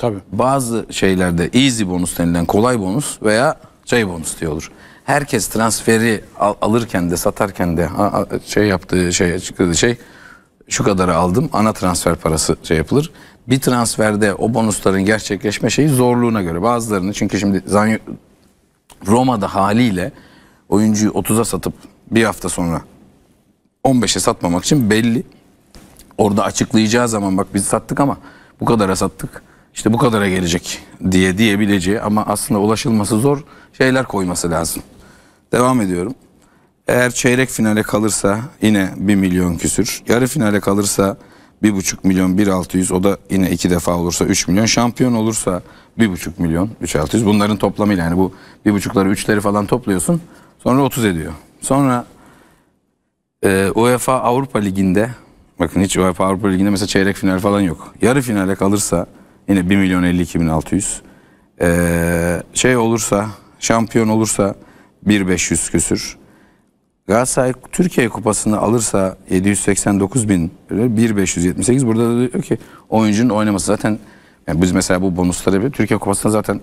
Tabii. Bazı şeylerde easy bonus denilen kolay bonus veya şey bonus diye olur. Herkes transferi al alırken de satarken de şey yaptığı şey açıkladığı şey şu kadarı aldım ana transfer parası şey yapılır. Bir transferde o bonusların gerçekleşme şeyi zorluğuna göre bazılarını çünkü şimdi Zanyo, Roma'da haliyle oyuncuyu 30'a satıp bir hafta sonra 15'e satmamak için belli. Orada açıklayacağı zaman bak biz sattık ama bu kadara sattık işte bu kadara gelecek diye diyebileceği ama aslında ulaşılması zor şeyler koyması lazım. Devam ediyorum. Eğer çeyrek finale kalırsa yine 1 milyon küsür. Yarı finale kalırsa 1,5 milyon 1,600 o da yine iki defa olursa 3 milyon. Şampiyon olursa 1,5 milyon 3,600 bunların toplamıyla yani bu 1,5'ları 3'leri falan topluyorsun sonra 30 ediyor. Sonra e, UEFA Avrupa Ligi'nde bakın hiç UEFA Avrupa Ligi'nde mesela çeyrek final falan yok. Yarı finale kalırsa Yine 1 milyon 52 bin 600. Ee, şey olursa, şampiyon olursa 1 500 küsür. Galatasaray Türkiye Kupası'nı alırsa 789 bin, 1 578. Burada da diyor ki oyuncunun oynaması zaten, yani biz mesela bu bonusları bile Türkiye Kupası'nda zaten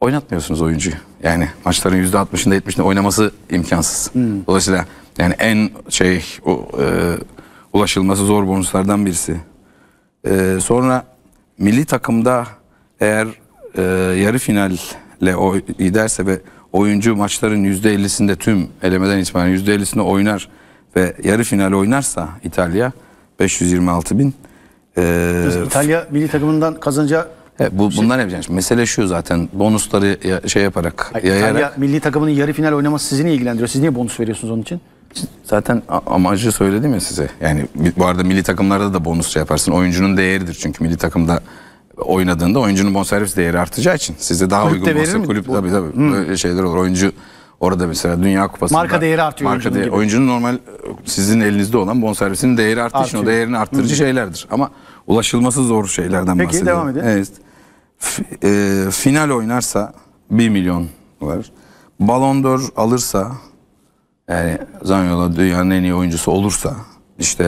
oynatmıyorsunuz oyuncuyu. Yani maçların %60'ında 70'inde oynaması imkansız. Hmm. Dolayısıyla yani en şey o, e, ulaşılması zor bonuslardan birisi. E, sonra milli takımda eğer e, yarı finalle o, giderse ve oyuncu maçların %50'sinde tüm elemeden itibaren %50'sinde oynar ve yarı final oynarsa İtalya 526 bin. E, İtalya milli takımından kazanacağı He, bu şey, bundan yapacağım. mesele şu zaten bonusları ya, şey yaparak Hayır, yayarak. İtalya milli takımının yarı final oynaması sizi niye ilgilendiriyor? Siz niye bonus veriyorsunuz onun için? Zaten amacı söyledim ya size. Yani bu arada milli takımlarda da bonus şey yaparsın. Oyuncunun değeridir çünkü milli takımda oynadığında oyuncunun bonservis değeri artacağı için size daha Kulüpte uygun bonservis kulüp tabii tabii hmm. böyle şeyler olur. Oyuncu orada mesela Dünya Kupası'nda marka değeri artıyor marka oyuncunun, değeri, gibi. oyuncunun normal sizin elinizde olan bonservisinin değeri artışı artıyor. için o değerini arttırıcı hmm. şeylerdir. Ama ulaşılması zor şeylerden Peki, bahsediyorum. Peki devam edin. Evet. F e, final oynarsa 1 milyon var. Ballon d'Or alırsa yani Zanyola dünyanın en iyi oyuncusu olursa işte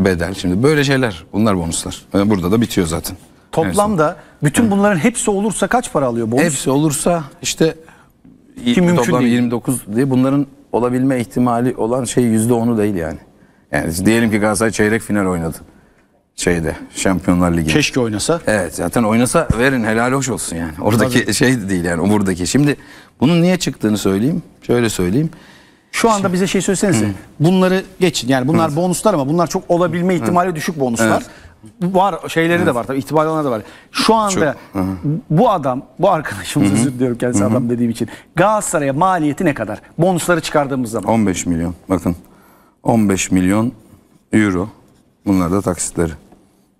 e, bedel şimdi böyle şeyler bunlar bonuslar. E, burada da bitiyor zaten. Toplamda bütün bunların hepsi olursa kaç para alıyor bonus? Hepsi olursa işte Ki mümkün toplam değil. 29 diye bunların olabilme ihtimali olan şey %10'u değil yani. Yani diyelim ki Galatasaray çeyrek final oynadı şeyde Şampiyonlar Ligi. Keşke oynasa. Evet zaten oynasa verin helal hoş olsun yani. Oradaki Tabii. şey değil yani buradaki. Şimdi bunun niye çıktığını söyleyeyim. Şöyle söyleyeyim. Şu anda bize şey söylesenize. Bunları geçin. Yani bunlar bonuslar ama bunlar çok olabilme ihtimali düşük bonuslar. Var şeyleri de var tabii ihtimali olanlar da var. Şu anda bu adam, bu arkadaşımız özür diliyorum kendisi adam dediğim için. Galatasaray'a maliyeti ne kadar? Bonusları çıkardığımız zaman. 15 milyon. Bakın 15 milyon euro. Bunlar da taksitleri.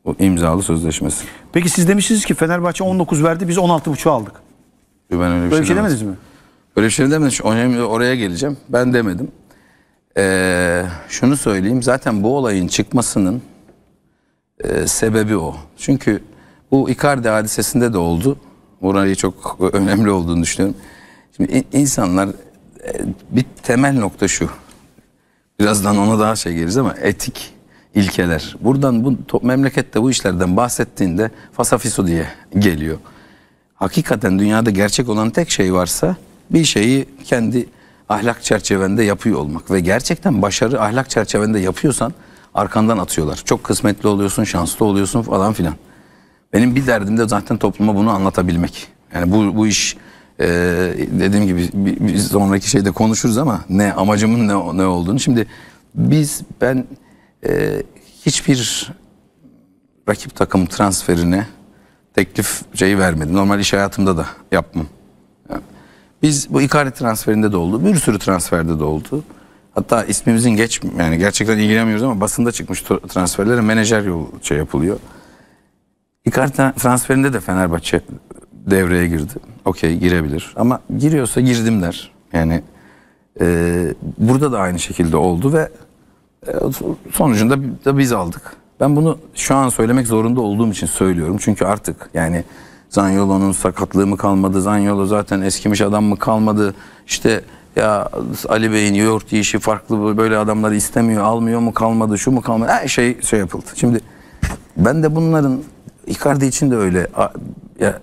Bu imzalı sözleşmesi. Peki siz demiştiniz ki Fenerbahçe 19 verdi biz 16.5 aldık. Ben öyle bir şey Böyle şey demedim. demediniz mi? Öyle bir şey demedim. Önemli oraya geleceğim. Ben demedim. Ee, şunu söyleyeyim. Zaten bu olayın çıkmasının e, sebebi o. Çünkü bu Icardi hadisesinde de oldu. Orayı çok önemli olduğunu düşünüyorum. Şimdi insanlar e, bir temel nokta şu. Birazdan ona daha şey geliriz ama etik ilkeler. Buradan bu memlekette bu işlerden bahsettiğinde fasafiso diye geliyor. Hakikaten dünyada gerçek olan tek şey varsa bir şeyi kendi ahlak çerçevende yapıyor olmak ve gerçekten başarı ahlak çerçevende yapıyorsan arkandan atıyorlar. Çok kısmetli oluyorsun, şanslı oluyorsun falan filan. Benim bir derdim de zaten topluma bunu anlatabilmek. Yani bu, bu iş e, dediğim gibi bir, bir sonraki şeyde konuşuruz ama ne amacımın ne, ne olduğunu. Şimdi biz ben e, hiçbir rakip takım transferine teklif şeyi vermedim. Normal iş hayatımda da yapmam. Biz bu Icardi transferinde de oldu. Bir sürü transferde de oldu. Hatta ismimizin geç yani gerçekten ilgilenmiyoruz ama basında çıkmış transferlere menajer yolu şey yapılıyor. Icardi transferinde de Fenerbahçe devreye girdi. Okey girebilir ama giriyorsa girdim der. Yani e, burada da aynı şekilde oldu ve e, sonucunda da biz aldık. Ben bunu şu an söylemek zorunda olduğum için söylüyorum. Çünkü artık yani Zanyolo'nun sakatlığı mı kalmadı? Zanyolo zaten eskimiş adam mı kalmadı? İşte ya Ali Bey'in yoğurt işi farklı böyle adamları istemiyor, almıyor mu kalmadı, şu mu kalmadı? Her şey şey yapıldı. Şimdi ben de bunların Icardi için de öyle ya,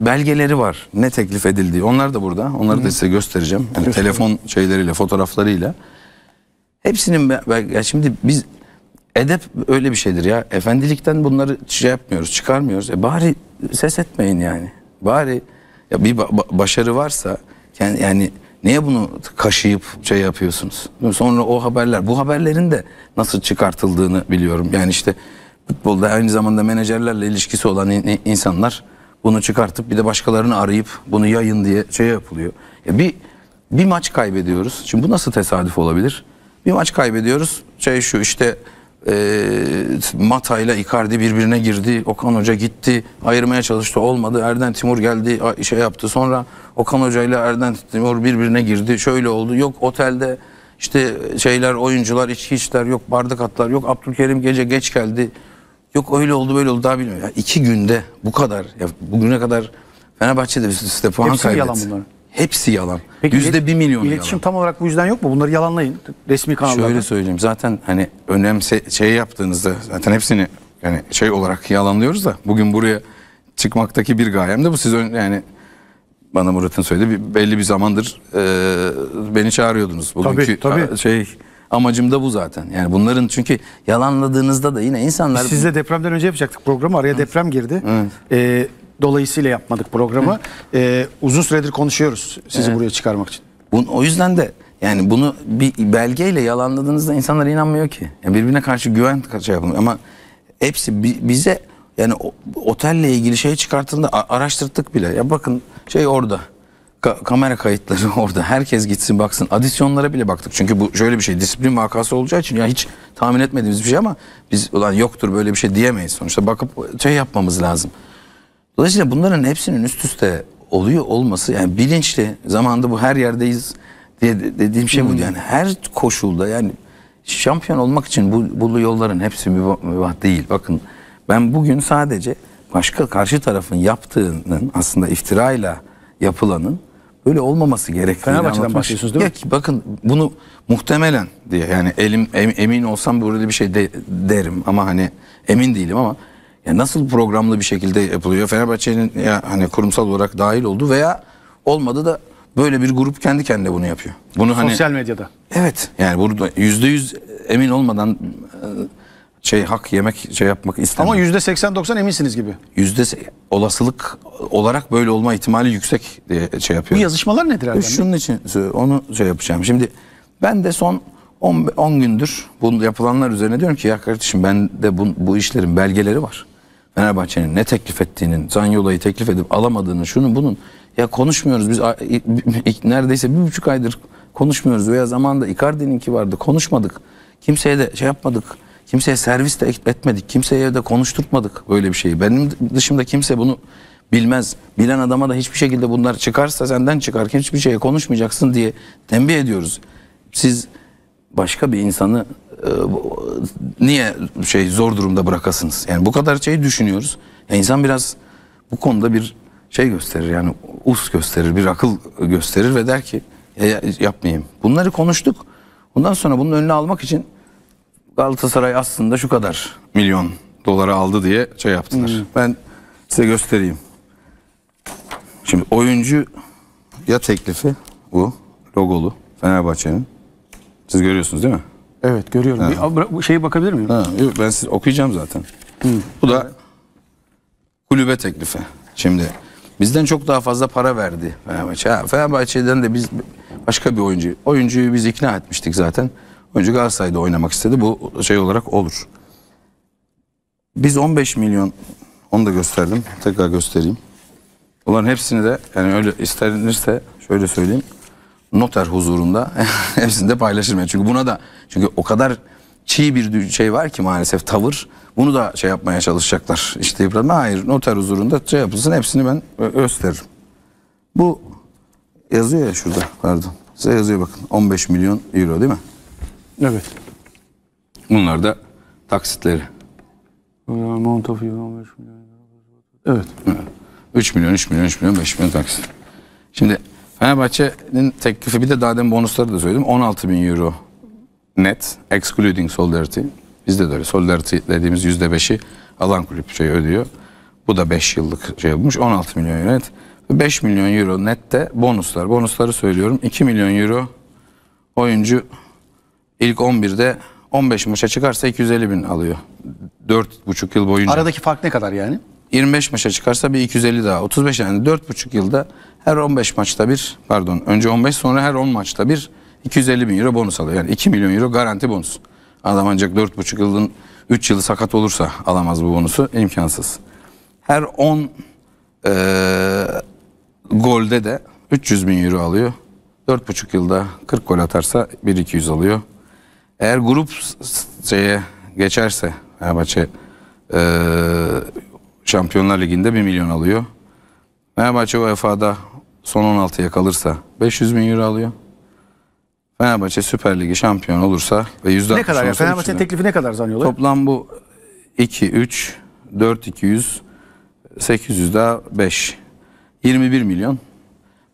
belgeleri var. Ne teklif edildi. Onlar da burada. Onları da size göstereceğim. Yani telefon şeyleriyle, fotoğraflarıyla. Hepsinin ya şimdi biz edep öyle bir şeydir ya. Efendilikten bunları şey yapmıyoruz, çıkarmıyoruz. E bari ses etmeyin yani. Bari ya bir ba- başarı varsa yani, yani niye bunu kaşıyıp şey yapıyorsunuz? Sonra o haberler, bu haberlerin de nasıl çıkartıldığını biliyorum. Yani işte futbolda aynı zamanda menajerlerle ilişkisi olan in- insanlar bunu çıkartıp bir de başkalarını arayıp bunu yayın diye şey yapılıyor. Ya bir bir maç kaybediyoruz. Şimdi bu nasıl tesadüf olabilir? Bir maç kaybediyoruz. Şey şu işte e, Mata ile Icardi birbirine girdi. Okan Hoca gitti. Ayırmaya çalıştı. Olmadı. Erden Timur geldi. Şey yaptı. Sonra Okan Hoca ile Erden Timur birbirine girdi. Şöyle oldu. Yok otelde işte şeyler oyuncular içki içler Yok bardak atlar. Yok Abdülkerim gece geç geldi. Yok öyle oldu böyle oldu daha bilmiyorum. Ya iki günde bu kadar. Ya bugüne kadar Fenerbahçe'de bir puan Hepsini kaybetti. yalan bunların. Hepsi yalan. Peki, Yüzde bir milyon iletişim yalan. tam olarak bu yüzden yok mu? Bunları yalanlayın resmi kanallarda. Şöyle söyleyeyim zaten hani önemse şey yaptığınızda zaten hepsini yani şey olarak yalanlıyoruz da bugün buraya çıkmaktaki bir gayem de bu. Siz yani bana Murat'ın söyledi bir, belli bir zamandır e, beni çağırıyordunuz. Bugünkü tabii, tabii. şey amacım da bu zaten. Yani bunların çünkü yalanladığınızda da yine insanlar... Biz sizle depremden önce yapacaktık programı araya Hı. deprem girdi. Evet. E, dolayısıyla yapmadık programı. Ee, uzun süredir konuşuyoruz sizi evet. buraya çıkarmak için. Bun, o yüzden de yani bunu bir belgeyle yalanladığınızda insanlar inanmıyor ki. Yani birbirine karşı güven şey yapılmıyor ama hepsi bize yani otelle ilgili şey çıkartıldığında araştırdık bile. Ya bakın şey orada. Ka kamera kayıtları orada. Herkes gitsin baksın. Adisyonlara bile baktık. Çünkü bu şöyle bir şey disiplin vakası olacağı için ya hiç tahmin etmediğimiz bir şey ama biz ulan yoktur böyle bir şey diyemeyiz sonuçta. Bakıp şey yapmamız lazım. Dolayısıyla bunların hepsinin üst üste oluyor olması yani bilinçli zamanda bu her yerdeyiz diye dediğim şey bu hmm. yani her koşulda yani şampiyon olmak için bu, bu yolların hepsi mübah değil. Bakın ben bugün sadece başka karşı tarafın yaptığının aslında iftirayla yapılanın böyle olmaması gerektiğini Fenerbahçe'den başlıyorsunuz değil mi? Ya, bakın bunu muhtemelen diye yani elim em, emin olsam böyle bir şey de, derim ama hani emin değilim ama ya nasıl programlı bir şekilde yapılıyor? Fenerbahçe'nin ya hani kurumsal olarak dahil oldu veya olmadı da böyle bir grup kendi kendine bunu yapıyor. Bunu hani sosyal medyada. Evet. Yani burada %100 emin olmadan e, şey hak yemek şey yapmak istemem. Ama yüzde 80-90 eminsiniz gibi. Yüzde olasılık olarak böyle olma ihtimali yüksek diye şey yapıyor. Bu yazışmalar nedir abi? E, şunun için onu şey yapacağım. Şimdi ben de son 10, 10 gündür bunu yapılanlar üzerine diyorum ki ya kardeşim ben de bu, bu işlerin belgeleri var. Fenerbahçe'nin ne teklif ettiğinin, Zanyola'yı teklif edip alamadığını, şunun bunun ya konuşmuyoruz biz neredeyse bir buçuk aydır konuşmuyoruz veya zamanda ki vardı konuşmadık. Kimseye de şey yapmadık. Kimseye servis de etmedik. Kimseye de konuşturtmadık böyle bir şeyi. Benim dışımda kimse bunu bilmez. Bilen adama da hiçbir şekilde bunlar çıkarsa senden çıkar. Hiçbir şeye konuşmayacaksın diye tembih ediyoruz. Siz başka bir insanı e, niye şey zor durumda bırakasınız? Yani bu kadar şey düşünüyoruz. Yani insan biraz bu konuda bir şey gösterir yani us gösterir, bir akıl gösterir ve der ki e, yapmayayım. Bunları konuştuk. Bundan sonra bunun önüne almak için Galatasaray aslında şu kadar milyon dolara aldı diye şey yaptılar. Hmm. Ben size göstereyim. Şimdi oyuncu ya teklifi bu logolu Fenerbahçe'nin. Siz görüyorsunuz değil mi? Evet görüyorum. Ha. Bir şeye bakabilir miyim? Ha, yok, ben size okuyacağım zaten. Hı. Bu da kulübe teklifi. Şimdi bizden çok daha fazla para verdi Fenerbahçe. Ha, Fenerbahçe'den de biz başka bir oyuncu. Oyuncuyu biz ikna etmiştik zaten. Oyuncu Galatasaray'da oynamak istedi. Bu şey olarak olur. Biz 15 milyon onu da gösterdim. Tekrar göstereyim. Bunların hepsini de yani öyle istenirse şöyle söyleyeyim noter huzurunda hepsini de paylaşırım. çünkü buna da çünkü o kadar çiğ bir şey var ki maalesef tavır. Bunu da şey yapmaya çalışacaklar. İşte İbrahim hayır noter huzurunda şey yapılsın hepsini ben gösteririm. Bu yazıyor ya şurada pardon. Size yazıyor bakın 15 milyon euro değil mi? Evet. Bunlar da taksitleri. Mount of 15 milyon. Evet. 3 milyon, 3 milyon, 3 milyon, 5 milyon taksit. Şimdi Fenerbahçe'nin teklifi bir de daha demin bonusları da söyledim. 16 bin euro net excluding solidarity. Bizde de öyle solidarity dediğimiz %5'i alan kulüp şey ödüyor. Bu da 5 yıllık şey olmuş 16 milyon euro net. 5 milyon euro net de bonuslar. Bonusları söylüyorum. 2 milyon euro oyuncu ilk 11'de 15 maça çıkarsa 250 bin alıyor. 4,5 yıl boyunca. Aradaki fark ne kadar yani? 25 maça çıkarsa bir 250 daha. 35 yani 4,5 yılda her 15 maçta bir pardon önce 15 sonra her 10 maçta bir 250 bin euro bonus alıyor. Yani 2 milyon euro garanti bonus. Adam ancak 4,5 yılın 3 yılı sakat olursa alamaz bu bonusu. imkansız. Her 10 e, golde de 300 bin euro alıyor. 4,5 yılda 40 gol atarsa 1-200 alıyor. Eğer grup şeye geçerse Fenerbahçe e, Şampiyonlar Ligi'nde 1 milyon alıyor. Fenerbahçe UEFA'da son 16'ya kalırsa 500 bin euro alıyor. Fenerbahçe Süper Ligi şampiyon olursa ve yüzde Ne kadar ya? Fenerbahçe'nin teklifi ne kadar zannediyorlar? Toplam bu 2, 3, 4, 200, 800 daha 5. 21 milyon.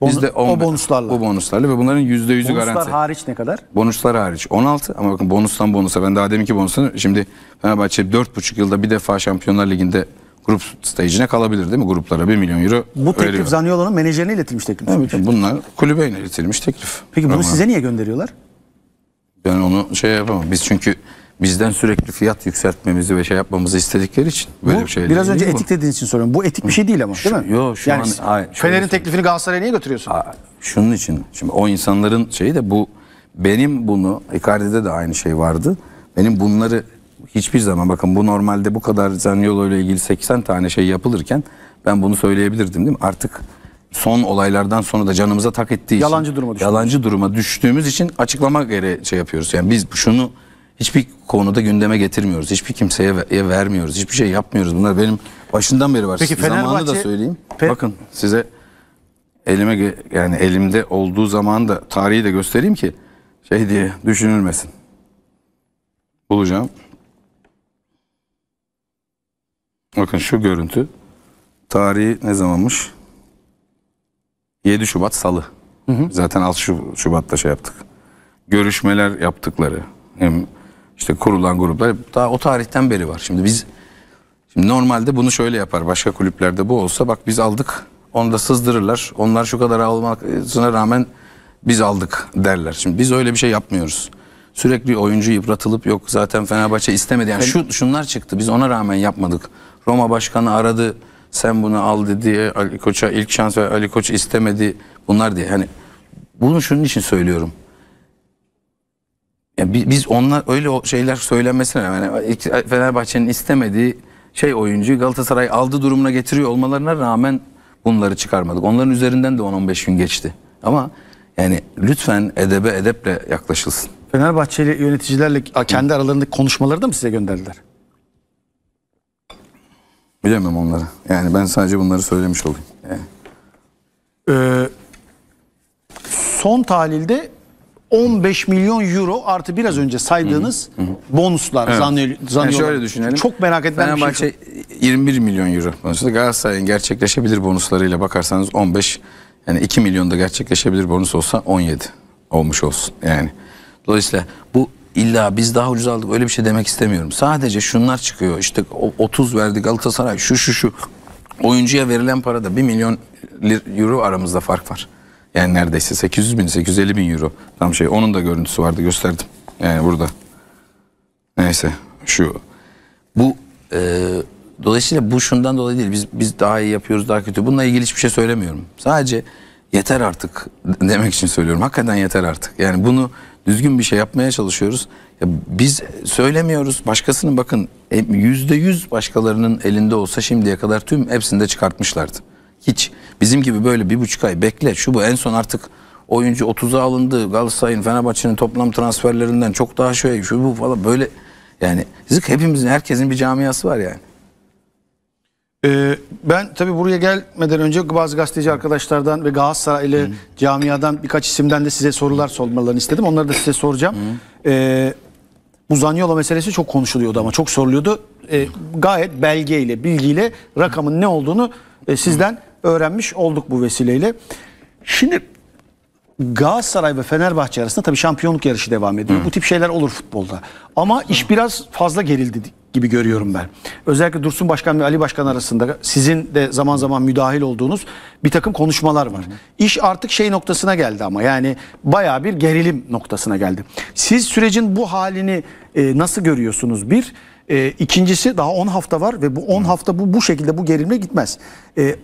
Biz de o bonuslarla. Bu bonuslarla ve bunların yüzde yüzü garanti. Bonuslar hariç ne kadar? Bonuslar hariç 16 ama bakın bonustan bonusa ben daha deminki bonusunu şimdi Fenerbahçe 4,5 yılda bir defa Şampiyonlar Ligi'nde grup stage'ine kalabilir değil mi? Gruplara 1 milyon euro Bu teklif veriyor. Zaniolo'nun menajerine iletilmiş teklif. Evet, bunlar kulübe iletilmiş teklif. Peki bunu Roma. size niye gönderiyorlar? Ben onu şey yapamam. Biz çünkü bizden sürekli fiyat yükseltmemizi ve şey yapmamızı istedikleri için böyle bu, bir şey. Biraz önce etik bu. dediğin için soruyorum. Bu etik bir şey değil ama şu, değil mi? Yok şu yani, an. Hayır, Fener'in teklifini Galatasaray'a niye götürüyorsun? Aa, şunun için. Şimdi o insanların şeyi de bu benim bunu Icardi'de de aynı şey vardı. Benim bunları hiçbir zaman bakın bu normalde bu kadar Zaniolo ile ilgili 80 tane şey yapılırken ben bunu söyleyebilirdim değil mi? Artık son olaylardan sonra da canımıza tak ettiği yalancı için duruma yalancı duruma düştüğümüz için açıklama gereği şey yapıyoruz. Yani biz şunu hiçbir konuda gündeme getirmiyoruz. Hiçbir kimseye ver- vermiyoruz. Hiçbir şey yapmıyoruz. Bunlar benim başından beri var. Peki, Size Fenerbahçe- zamanı da söyleyeyim. Pe- Bakın size elime yani elimde olduğu zaman da tarihi de göstereyim ki şey diye düşünülmesin. Bulacağım. Bakın şu görüntü tarihi ne zamanmış? 7 Şubat Salı. Hı hı. Zaten 6 Şubat'ta şey yaptık. Görüşmeler yaptıkları hem işte kurulan gruplar daha o tarihten beri var. Şimdi biz şimdi normalde bunu şöyle yapar. Başka kulüplerde bu olsa bak biz aldık. Onu da sızdırırlar. Onlar şu kadar almasına rağmen biz aldık derler. Şimdi biz öyle bir şey yapmıyoruz. Sürekli oyuncu yıpratılıp yok zaten Fenerbahçe istemedi. Yani şu şunlar çıktı. Biz ona rağmen yapmadık Roma başkanı aradı sen bunu al dedi Ali Koç'a ilk şans ve Ali Koç istemedi bunlar diye. Hani bunu şunun için söylüyorum. Yani biz onlar öyle şeyler söylenmesine yani Fenerbahçe'nin istemediği şey oyuncuyu Galatasaray aldı durumuna getiriyor olmalarına rağmen bunları çıkarmadık. Onların üzerinden de 10-15 gün geçti. Ama yani lütfen edebe edeple yaklaşılsın. Fenerbahçeli yöneticilerle kendi aralarındaki konuşmaları da mı size gönderdiler? Bilemem onları. Yani ben sadece bunları söylemiş olayım. Yani. Ee, son tahlilde 15 milyon euro artı biraz önce saydığınız hı hı. hı. bonuslar evet. zannediyorum. Yani şöyle düşünelim. Çok merak etmem Fenerbahçe bir şey. 21 milyon euro bonusu. Galatasaray'ın gerçekleşebilir bonuslarıyla bakarsanız 15 yani 2 milyonda gerçekleşebilir bonus olsa 17 olmuş olsun yani. Dolayısıyla bu İlla biz daha ucuz aldık öyle bir şey demek istemiyorum. Sadece şunlar çıkıyor işte 30 verdi Galatasaray şu şu şu oyuncuya verilen parada 1 milyon euro aramızda fark var. Yani neredeyse 800 bin 850 bin euro tam şey onun da görüntüsü vardı gösterdim yani burada. Neyse şu bu e, dolayısıyla bu şundan dolayı değil biz biz daha iyi yapıyoruz daha kötü bununla ilgili hiçbir şey söylemiyorum. Sadece yeter artık demek için söylüyorum. Hakikaten yeter artık. Yani bunu düzgün bir şey yapmaya çalışıyoruz. Ya biz söylemiyoruz. Başkasının bakın e, yüzde yüz başkalarının elinde olsa şimdiye kadar tüm hepsini de çıkartmışlardı. Hiç. Bizim gibi böyle bir buçuk ay bekle. Şu bu en son artık oyuncu 30'a alındı. Galatasaray'ın, Fenerbahçe'nin toplam transferlerinden çok daha şöyle şu bu falan böyle. Yani hepimizin, herkesin bir camiası var yani. Ee, ben tabii buraya gelmeden önce bazı gazeteci arkadaşlardan ve Galatasaraylı hmm. camiadan birkaç isimden de size sorular sormalarını istedim. Onları da size soracağım. Hmm. Ee, bu Zanyola meselesi çok konuşuluyordu ama çok soruluyordu. Ee, gayet belgeyle, bilgiyle rakamın ne olduğunu e, sizden öğrenmiş olduk bu vesileyle. Şimdi Galatasaray ve Fenerbahçe arasında tabii şampiyonluk yarışı devam ediyor. Hı. Bu tip şeyler olur futbolda. Ama iş biraz fazla gerildi gibi görüyorum ben. Özellikle Dursun Başkan ve Ali Başkan arasında sizin de zaman zaman müdahil olduğunuz bir takım konuşmalar var. İş artık şey noktasına geldi ama yani baya bir gerilim noktasına geldi. Siz sürecin bu halini e, nasıl görüyorsunuz? Bir, e, ikincisi daha 10 hafta var ve bu 10 hafta bu bu şekilde bu gerilme gitmez. E,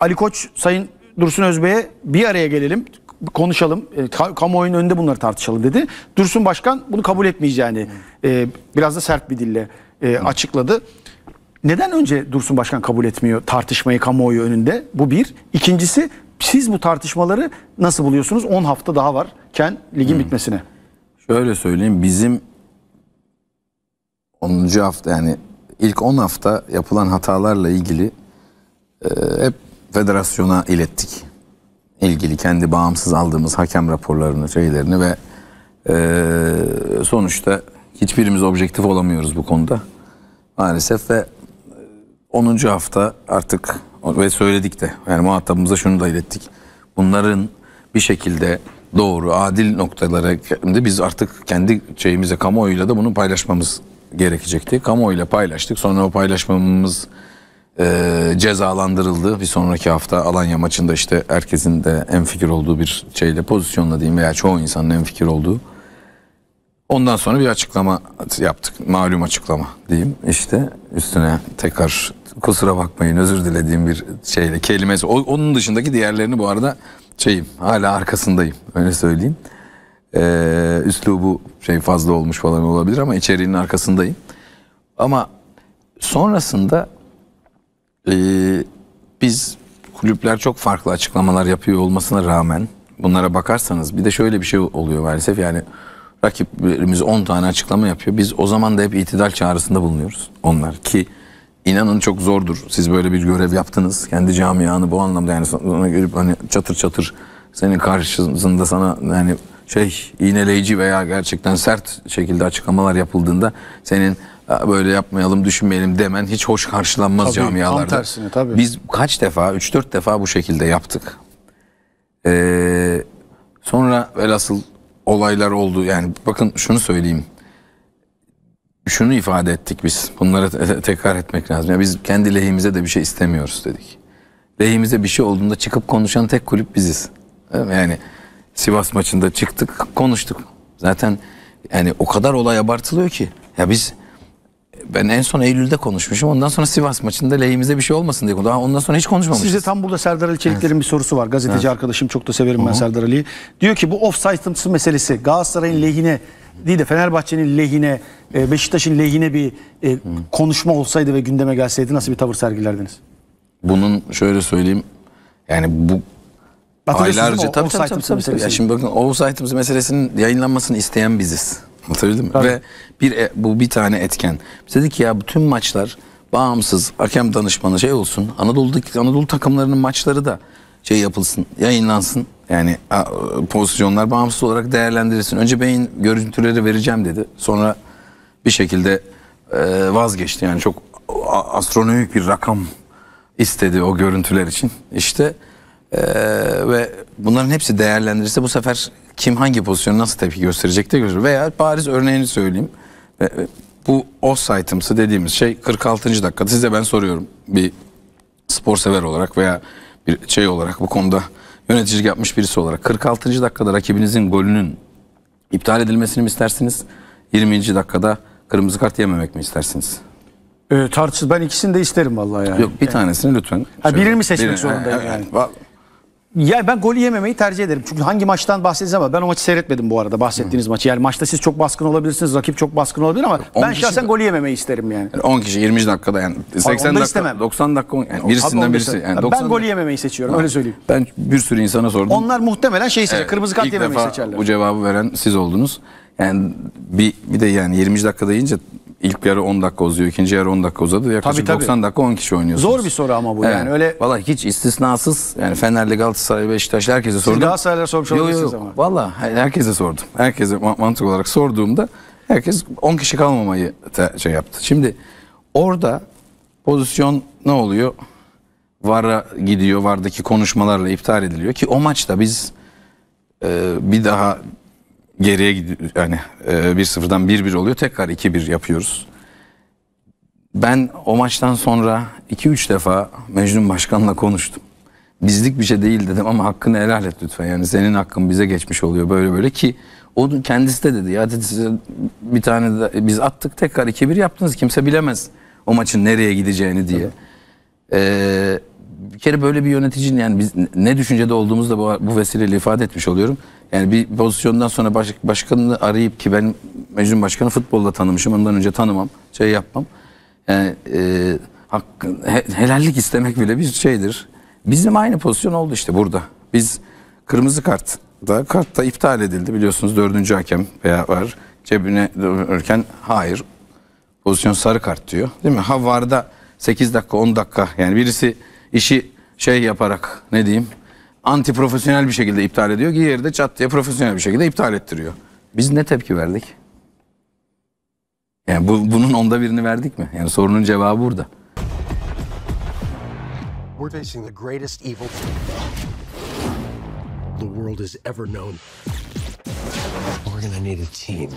Ali Koç, Sayın Dursun Özbey'e bir araya gelelim konuşalım, e, kamuoyunun önünde bunları tartışalım dedi. Dursun Başkan bunu kabul etmeyeceğini e, biraz da sert bir dille e, açıkladı. Neden önce Dursun Başkan kabul etmiyor tartışmayı kamuoyu önünde? Bu bir. İkincisi siz bu tartışmaları nasıl buluyorsunuz? 10 hafta daha varken ligin hmm. bitmesine. Şöyle söyleyeyim bizim 10. hafta yani ilk 10 hafta yapılan hatalarla ilgili e, hep federasyona ilettik. Ilgili kendi bağımsız aldığımız hakem raporlarını, şeylerini ve e, sonuçta hiçbirimiz objektif olamıyoruz bu konuda. Maalesef ve 10. E, hafta artık ve söyledik de yani muhatabımıza şunu da ilettik. Bunların bir şekilde doğru, adil noktalara de biz artık kendi şeyimize kamuoyuyla da bunu paylaşmamız gerekecekti. Kamuoyuyla paylaştık. Sonra o paylaşmamız e, cezalandırıldı. Bir sonraki hafta Alanya maçında işte herkesin de en fikir olduğu bir şeyle pozisyonla diyeyim veya çoğu insanın en fikir olduğu Ondan sonra bir açıklama yaptık. Malum açıklama diyeyim. İşte üstüne tekrar kusura bakmayın özür dilediğim bir şeyle kelimesi. onun dışındaki diğerlerini bu arada şeyim hala arkasındayım öyle söyleyeyim. Ee, üslubu şey fazla olmuş falan olabilir ama içeriğinin arkasındayım. Ama sonrasında e, biz kulüpler çok farklı açıklamalar yapıyor olmasına rağmen bunlara bakarsanız bir de şöyle bir şey oluyor maalesef yani Rakiplerimiz 10 tane açıklama yapıyor. Biz o zaman da hep itidal çağrısında bulunuyoruz onlar ki inanın çok zordur. Siz böyle bir görev yaptınız. Kendi camianı bu anlamda yani sana görüp hani çatır çatır senin karşısında sana yani şey iğneleyici veya gerçekten sert şekilde açıklamalar yapıldığında senin böyle yapmayalım düşünmeyelim demen hiç hoş karşılanmaz tabii, camialarda. Tam tersine tabii. Biz kaç defa 3-4 defa bu şekilde yaptık. Ee, sonra velhasıl olaylar oldu. Yani bakın şunu söyleyeyim. Şunu ifade ettik biz. Bunları tekrar etmek lazım. Yani biz kendi lehimize de bir şey istemiyoruz dedik. Lehimize bir şey olduğunda çıkıp konuşan tek kulüp biziz. Yani Sivas maçında çıktık, konuştuk. Zaten yani o kadar olay abartılıyor ki. Ya biz ben en son Eylül'de konuşmuşum. Ondan sonra Sivas maçında lehimize bir şey olmasın diye. Daha ondan sonra hiç konuşmamışız. Size tam burada Serdar Ali Çelikler'in evet. bir sorusu var. Gazeteci evet. arkadaşım çok da severim Hı-hı. ben Serdar Ali'yi. Diyor ki bu offside meselesi Galatasaray'ın lehine değil de Fenerbahçe'nin lehine, e, Beşiktaş'ın lehine bir e, konuşma olsaydı ve gündeme gelseydi nasıl bir tavır sergilerdiniz? Bunun şöyle söyleyeyim. Yani bu Aylarca tabii tabii tabii. şimdi bakın Oğuz Aytımız meselesinin yayınlanmasını isteyen biziz. Anlatabildim mi? Tabii. Ve bir e, bu bir tane etken. Biz dedik ki ya bütün maçlar bağımsız hakem danışmanı şey olsun. Anadolu'daki Anadolu takımlarının maçları da şey yapılsın, yayınlansın. Yani pozisyonlar bağımsız olarak değerlendirilsin. Önce beyin görüntüleri vereceğim dedi. Sonra bir şekilde e, vazgeçti. Yani çok astronomik bir rakam istedi o görüntüler için. İşte ee, ve bunların hepsi değerlendirirse bu sefer kim hangi pozisyonu nasıl tepki gösterecek de gösterir. Veya bariz örneğini söyleyeyim. E, bu offside'ımsı dediğimiz şey 46. dakikada size ben soruyorum bir spor sever olarak veya bir şey olarak bu konuda yöneticilik yapmış birisi olarak 46. dakikada rakibinizin golünün iptal edilmesini mi istersiniz? 20. dakikada kırmızı kart yememek mi istersiniz? Ee, tartışılır. Ben ikisini de isterim vallahi yani. Yok bir tanesini lütfen. Ha, birini mi seçmek birini, zorundayım yani? yani. Yani ben golü yememeyi tercih ederim. Çünkü hangi maçtan bahsedeceğiz ama ben o maçı seyretmedim bu arada bahsettiğiniz Hı. maçı. Yani maçta siz çok baskın olabilirsiniz, rakip çok baskın olabilir ama ben kişi, şahsen golü yememeyi isterim yani. 10 kişi 20 dakikada yani 80 dakika, 90 dakika yani birisinden birisi. Yani 90 ben golü yememeyi seçiyorum ha. öyle söyleyeyim. Ben bir sürü insana sordum. Onlar muhtemelen şey seçer, evet, kırmızı kart yememeyi seçerler. Bu cevabı veren siz oldunuz. Yani bir, bir de yani 20 dakika deyince ilk yarı 10 dakika uzuyor, ikinci yarı 10 dakika uzadı. Yaklaşık tabii, tabii. 90 dakika 10 kişi oynuyorsunuz. Zor bir soru ama bu evet. yani. Öyle Valla hiç istisnasız yani Fenerli, Galatasaray, Beşiktaş herkese sordum. Siz Galatasaray'a sormuş olabilirsiniz ama. Valla herkese sordum. Herkese mantık olarak sorduğumda herkes 10 kişi kalmamayı şey yaptı. Şimdi orada pozisyon ne oluyor? VAR'a gidiyor, VAR'daki konuşmalarla iptal ediliyor ki o maçta biz e, bir daha geriye gidiyor. Yani e, 1-0'dan bir 1 oluyor. Tekrar iki bir yapıyoruz. Ben o maçtan sonra iki üç defa Mecnun Başkan'la konuştum. Bizlik bir şey değil dedim ama hakkını helal et lütfen. Yani senin hakkın bize geçmiş oluyor böyle böyle ki o kendisi de dedi ya dedi size bir tane de, biz attık tekrar 2-1 yaptınız kimse bilemez o maçın nereye gideceğini diye. Ee, bir kere böyle bir yöneticinin yani biz ne düşüncede olduğumuzu da bu, bu vesileyle ifade etmiş oluyorum. Yani bir pozisyondan sonra baş, başkanını arayıp ki ben mecnun başkanı futbolda tanımışım. Ondan önce tanımam. Şey yapmam. Yani e, hakkın, he, helallik istemek bile bir şeydir. Bizim aynı pozisyon oldu işte burada. Biz kırmızı kart da kart da iptal edildi biliyorsunuz dördüncü hakem veya var cebine dönürken hayır pozisyon sarı kart diyor değil mi? Ha varda 8 dakika 10 dakika yani birisi işi şey yaparak ne diyeyim anti profesyonel bir şekilde iptal ediyor. Diğeri de çat diye profesyonel bir şekilde iptal ettiriyor. Biz ne tepki verdik? Yani bu, bunun onda birini verdik mi? Yani sorunun cevabı burada. We're facing the greatest evil the world has ever known. We're gonna need a team.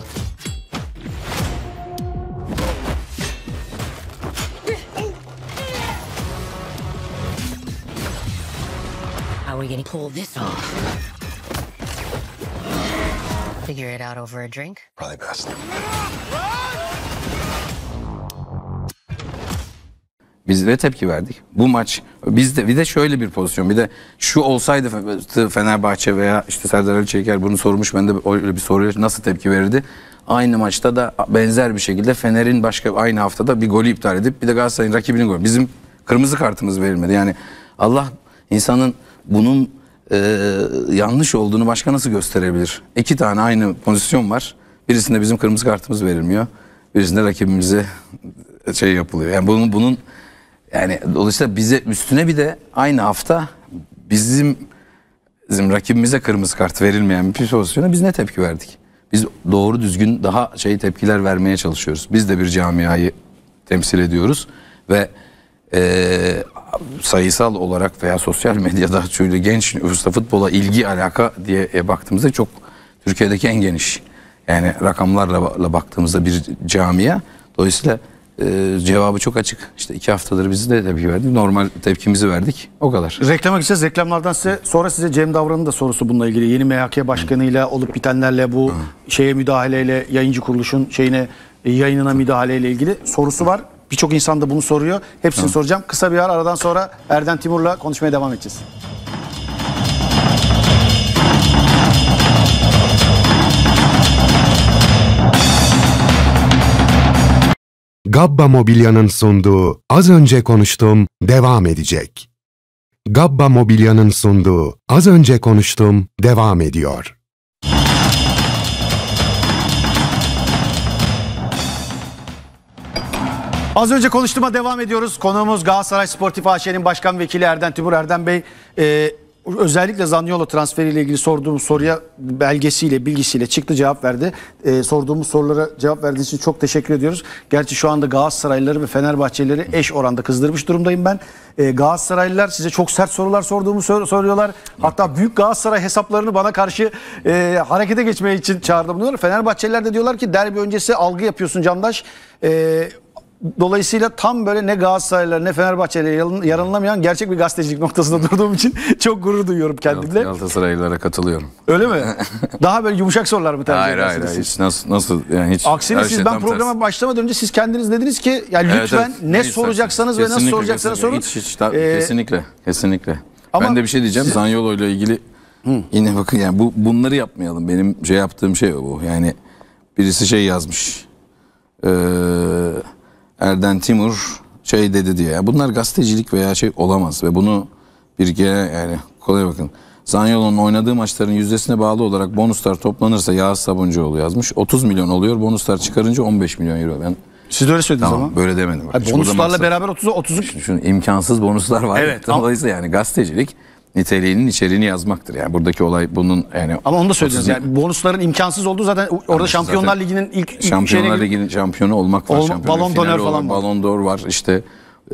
How are we gonna pull this off? Figure it out over a drink? Probably best. Biz de tepki verdik. Bu maç bizde bir de şöyle bir pozisyon. Bir de şu olsaydı Fenerbahçe veya işte Serdar Ali Çeker bunu sormuş. Ben de öyle bir soruyor nasıl tepki verirdi? Aynı maçta da benzer bir şekilde Fener'in başka aynı haftada bir golü iptal edip bir de Galatasaray'ın rakibinin golü Bizim kırmızı kartımız verilmedi. Yani Allah insanın bunun e, yanlış olduğunu başka nasıl gösterebilir? İki tane aynı pozisyon var. Birisinde bizim kırmızı kartımız verilmiyor. Birisinde rakibimize e, şey yapılıyor. Yani bunun bunun yani dolayısıyla bize üstüne bir de aynı hafta bizim bizim rakibimize kırmızı kart verilmeyen bir pozisyona biz ne tepki verdik? Biz doğru düzgün daha şey tepkiler vermeye çalışıyoruz. Biz de bir camiayı temsil ediyoruz ve e, sayısal olarak veya sosyal medyada şöyle genç nüfusta futbola ilgi alaka diye e, baktığımızda çok Türkiye'deki en geniş yani rakamlarla baktığımızda bir camia dolayısıyla e, cevabı çok açık. İşte iki haftadır bizi de tepki verdik. Normal tepkimizi verdik. O kadar. Reklama gideceğiz. Reklamlardan size sonra size Cem Davran'ın da sorusu bununla ilgili. Yeni MHK başkanıyla olup bitenlerle bu şeye müdahaleyle yayıncı kuruluşun şeyine e, yayınına müdahaleyle ilgili sorusu var. Birçok insan da bunu soruyor. Hepsini Hı. soracağım. Kısa bir ara aradan sonra Erden Timur'la konuşmaya devam edeceğiz. Gabba Mobilya'nın sunduğu Az Önce Konuştum devam edecek. Gabba Mobilya'nın sunduğu Az Önce Konuştum devam ediyor. Az önce konuştuğuma devam ediyoruz. Konuğumuz Galatasaray Sportif AŞ'nin Başkan Vekili Erden Timur Erden Bey. E, özellikle Zaniolo transferiyle ilgili sorduğum soruya belgesiyle, bilgisiyle çıktı cevap verdi. E, sorduğumuz sorulara cevap verdiğiniz için çok teşekkür ediyoruz. Gerçi şu anda Galatasaraylıları ve Fenerbahçelileri eş oranda kızdırmış durumdayım ben. E, Galatasaraylılar size çok sert sorular sorduğumu sor soruyorlar. Hatta büyük Galatasaray hesaplarını bana karşı e, harekete geçmeye için çağırdım bunları. Fenerbahçeliler de diyorlar ki derbi öncesi algı yapıyorsun Candaş. E, Dolayısıyla tam böyle ne Galatasaraylılar ne Fenerbahçeliler yarınlamayan gerçek bir gazetecilik noktasında durduğum için çok gurur duyuyorum kendimle. Galatasaraylılara katılıyorum. Öyle mi? Daha böyle yumuşak sorular mı tercih hayır, edersiniz? Hayır hayır nasıl, nasıl yani hiç. Aksine siz şey ben programa tersi. başlamadan önce siz kendiniz dediniz ki ya lütfen evet, evet, ne soracaksanız ve nasıl soracaksanız sorun. Hiç, hiç, da, ee, kesinlikle kesinlikle. Ama ben de bir şey diyeceğim siz... Zanyolo ile ilgili Hı. yine bakın yani bu bunları yapmayalım benim şey yaptığım şey bu yani birisi şey yazmış. Eee Erden Timur şey dedi diye. Bunlar gazetecilik veya şey olamaz ve bunu bir kere yani kolay bakın. Zanyolo'nun oynadığı maçların yüzdesine bağlı olarak bonuslar toplanırsa Yağız Sabuncuoğlu yazmış. 30 milyon oluyor. Bonuslar çıkarınca 15 milyon euro. Ben siz de öyle söylediniz tamam, ama. böyle demedim. Bak, bonuslarla beraber 30'a 30'u. Şunu imkansız bonuslar var. Evet. Dolayısıyla yani gazetecilik niteliğinin içeriğini yazmaktır. Yani buradaki olay bunun yani Ama onu da söylediniz. Yani bonusların imkansız olduğu zaten orada yani Şampiyonlar zaten Ligi'nin ilk Şampiyonlar ilk Ligi'nin şampiyonu olmak var. Ol, Balon d'Or falan var. Balon d'Or var. İşte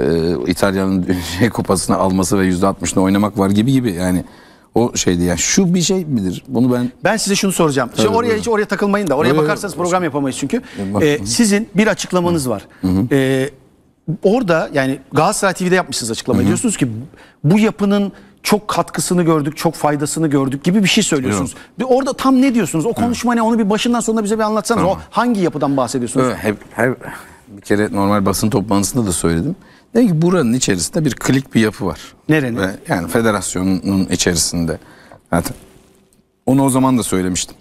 e, İtalya'nın şey kupasını alması ve %60'ını oynamak var gibi gibi yani o şeydi yani şu bir şey midir? Bunu ben Ben size şunu soracağım. Tabii, Şimdi oraya buyurun. hiç oraya takılmayın da oraya yo, bakarsanız yo, program yapamayız çünkü. Ee, sizin bir açıklamanız Hı. var. Hı -hı. Ee, orada yani Galatasaray TV'de yapmışsınız açıklamayı. Hı -hı. Diyorsunuz ki bu yapının çok katkısını gördük, çok faydasını gördük gibi bir şey söylüyorsunuz. Evet. Bir orada tam ne diyorsunuz? O konuşma evet. Hani ne? Onu bir başından sonuna bize bir anlatsanız. Tamam. O hangi yapıdan bahsediyorsunuz? Evet, hep, her bir kere normal basın toplantısında da söyledim. Demek ki buranın içerisinde bir klik bir yapı var. Nerenin? Ve yani federasyonun içerisinde. Zaten onu o zaman da söylemiştim.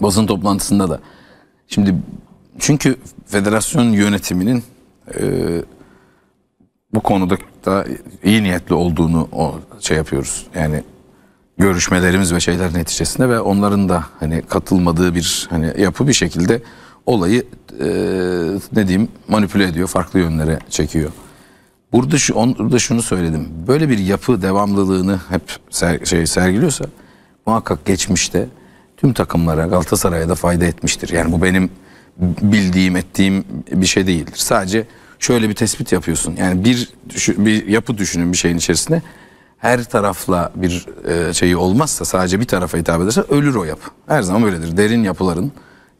Basın toplantısında da. Şimdi çünkü federasyon yönetiminin e, bu konuda da iyi niyetli olduğunu o şey yapıyoruz. Yani görüşmelerimiz ve şeyler neticesinde ve onların da hani katılmadığı bir hani yapı bir şekilde olayı e, ne diyeyim manipüle ediyor, farklı yönlere çekiyor. Burada şu onda şunu söyledim. Böyle bir yapı devamlılığını hep ser, şey sergiliyorsa muhakkak geçmişte tüm takımlara Galatasaray'a da fayda etmiştir. Yani bu benim bildiğim ettiğim bir şey değildir. Sadece şöyle bir tespit yapıyorsun. Yani bir, bir yapı düşünün bir şeyin içerisinde. Her tarafla bir e, şeyi olmazsa sadece bir tarafa hitap ederse ölür o yapı. Her zaman öyledir Derin yapıların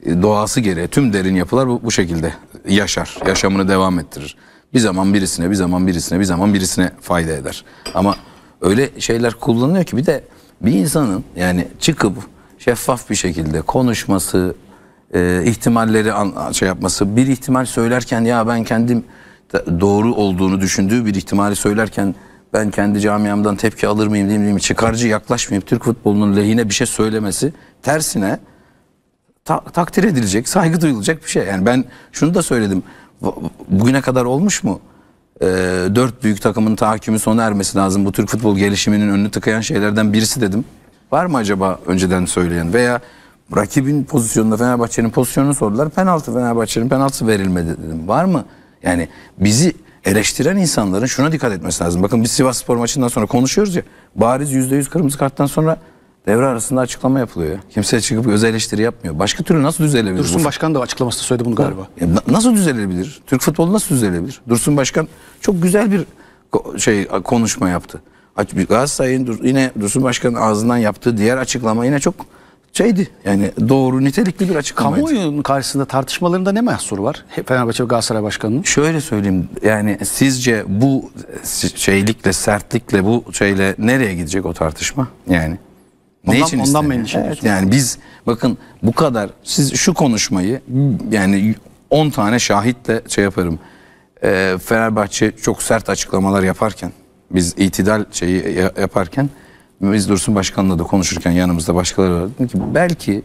e, doğası gereği tüm derin yapılar bu, bu şekilde yaşar. Yaşamını devam ettirir. Bir zaman birisine, bir zaman birisine, bir zaman birisine fayda eder. Ama öyle şeyler kullanılıyor ki bir de bir insanın yani çıkıp şeffaf bir şekilde konuşması, e, ihtimalleri an, şey yapması. Bir ihtimal söylerken ya ben kendim doğru olduğunu düşündüğü bir ihtimali söylerken ben kendi camiamdan tepki alır mıyım değil mi? Çıkarcı yaklaşmayayım. Türk futbolunun lehine bir şey söylemesi tersine ta takdir edilecek, saygı duyulacak bir şey. Yani ben şunu da söyledim. Bugüne kadar olmuş mu? E, dört büyük takımın tahakkümü sona ermesi lazım. Bu Türk futbol gelişiminin önünü tıkayan şeylerden birisi dedim. Var mı acaba önceden söyleyen veya Rakibin pozisyonunda Fenerbahçe'nin pozisyonunu sordular. Penaltı Fenerbahçe'nin penaltısı verilmedi dedim. Var mı? Yani bizi eleştiren insanların şuna dikkat etmesi lazım. Bakın biz Sivas Spor maçından sonra konuşuyoruz ya. Bariz %100 kırmızı karttan sonra devre arasında açıklama yapılıyor. Kimse çıkıp öz eleştiri yapmıyor. Başka türlü nasıl düzelebilir? Dursun bu? Başkan da açıklamasında söyledi bunu galiba. Ya, nasıl düzelebilir? Türk futbolu nasıl düzelebilir? Dursun Başkan çok güzel bir şey konuşma yaptı. Galatasaray'ın yine Dursun Başkan'ın ağzından yaptığı diğer açıklama yine çok şeydi yani doğru nitelikli bir açıklamaydı. Kamuoyunun karşısında tartışmalarında ne mahsuru var Fenerbahçe ve Galatasaray Başkanı'nın? Şöyle söyleyeyim yani sizce bu şeylikle sertlikle bu şeyle nereye gidecek o tartışma yani? Ne ondan, için ondan mı endişe evet, Yani biz bakın bu kadar siz şu konuşmayı yani 10 tane şahitle şey yaparım. Ee, Fenerbahçe çok sert açıklamalar yaparken biz itidal şeyi yaparken biz Dursun Başkan'la da konuşurken yanımızda başkaları var. Dedim ki belki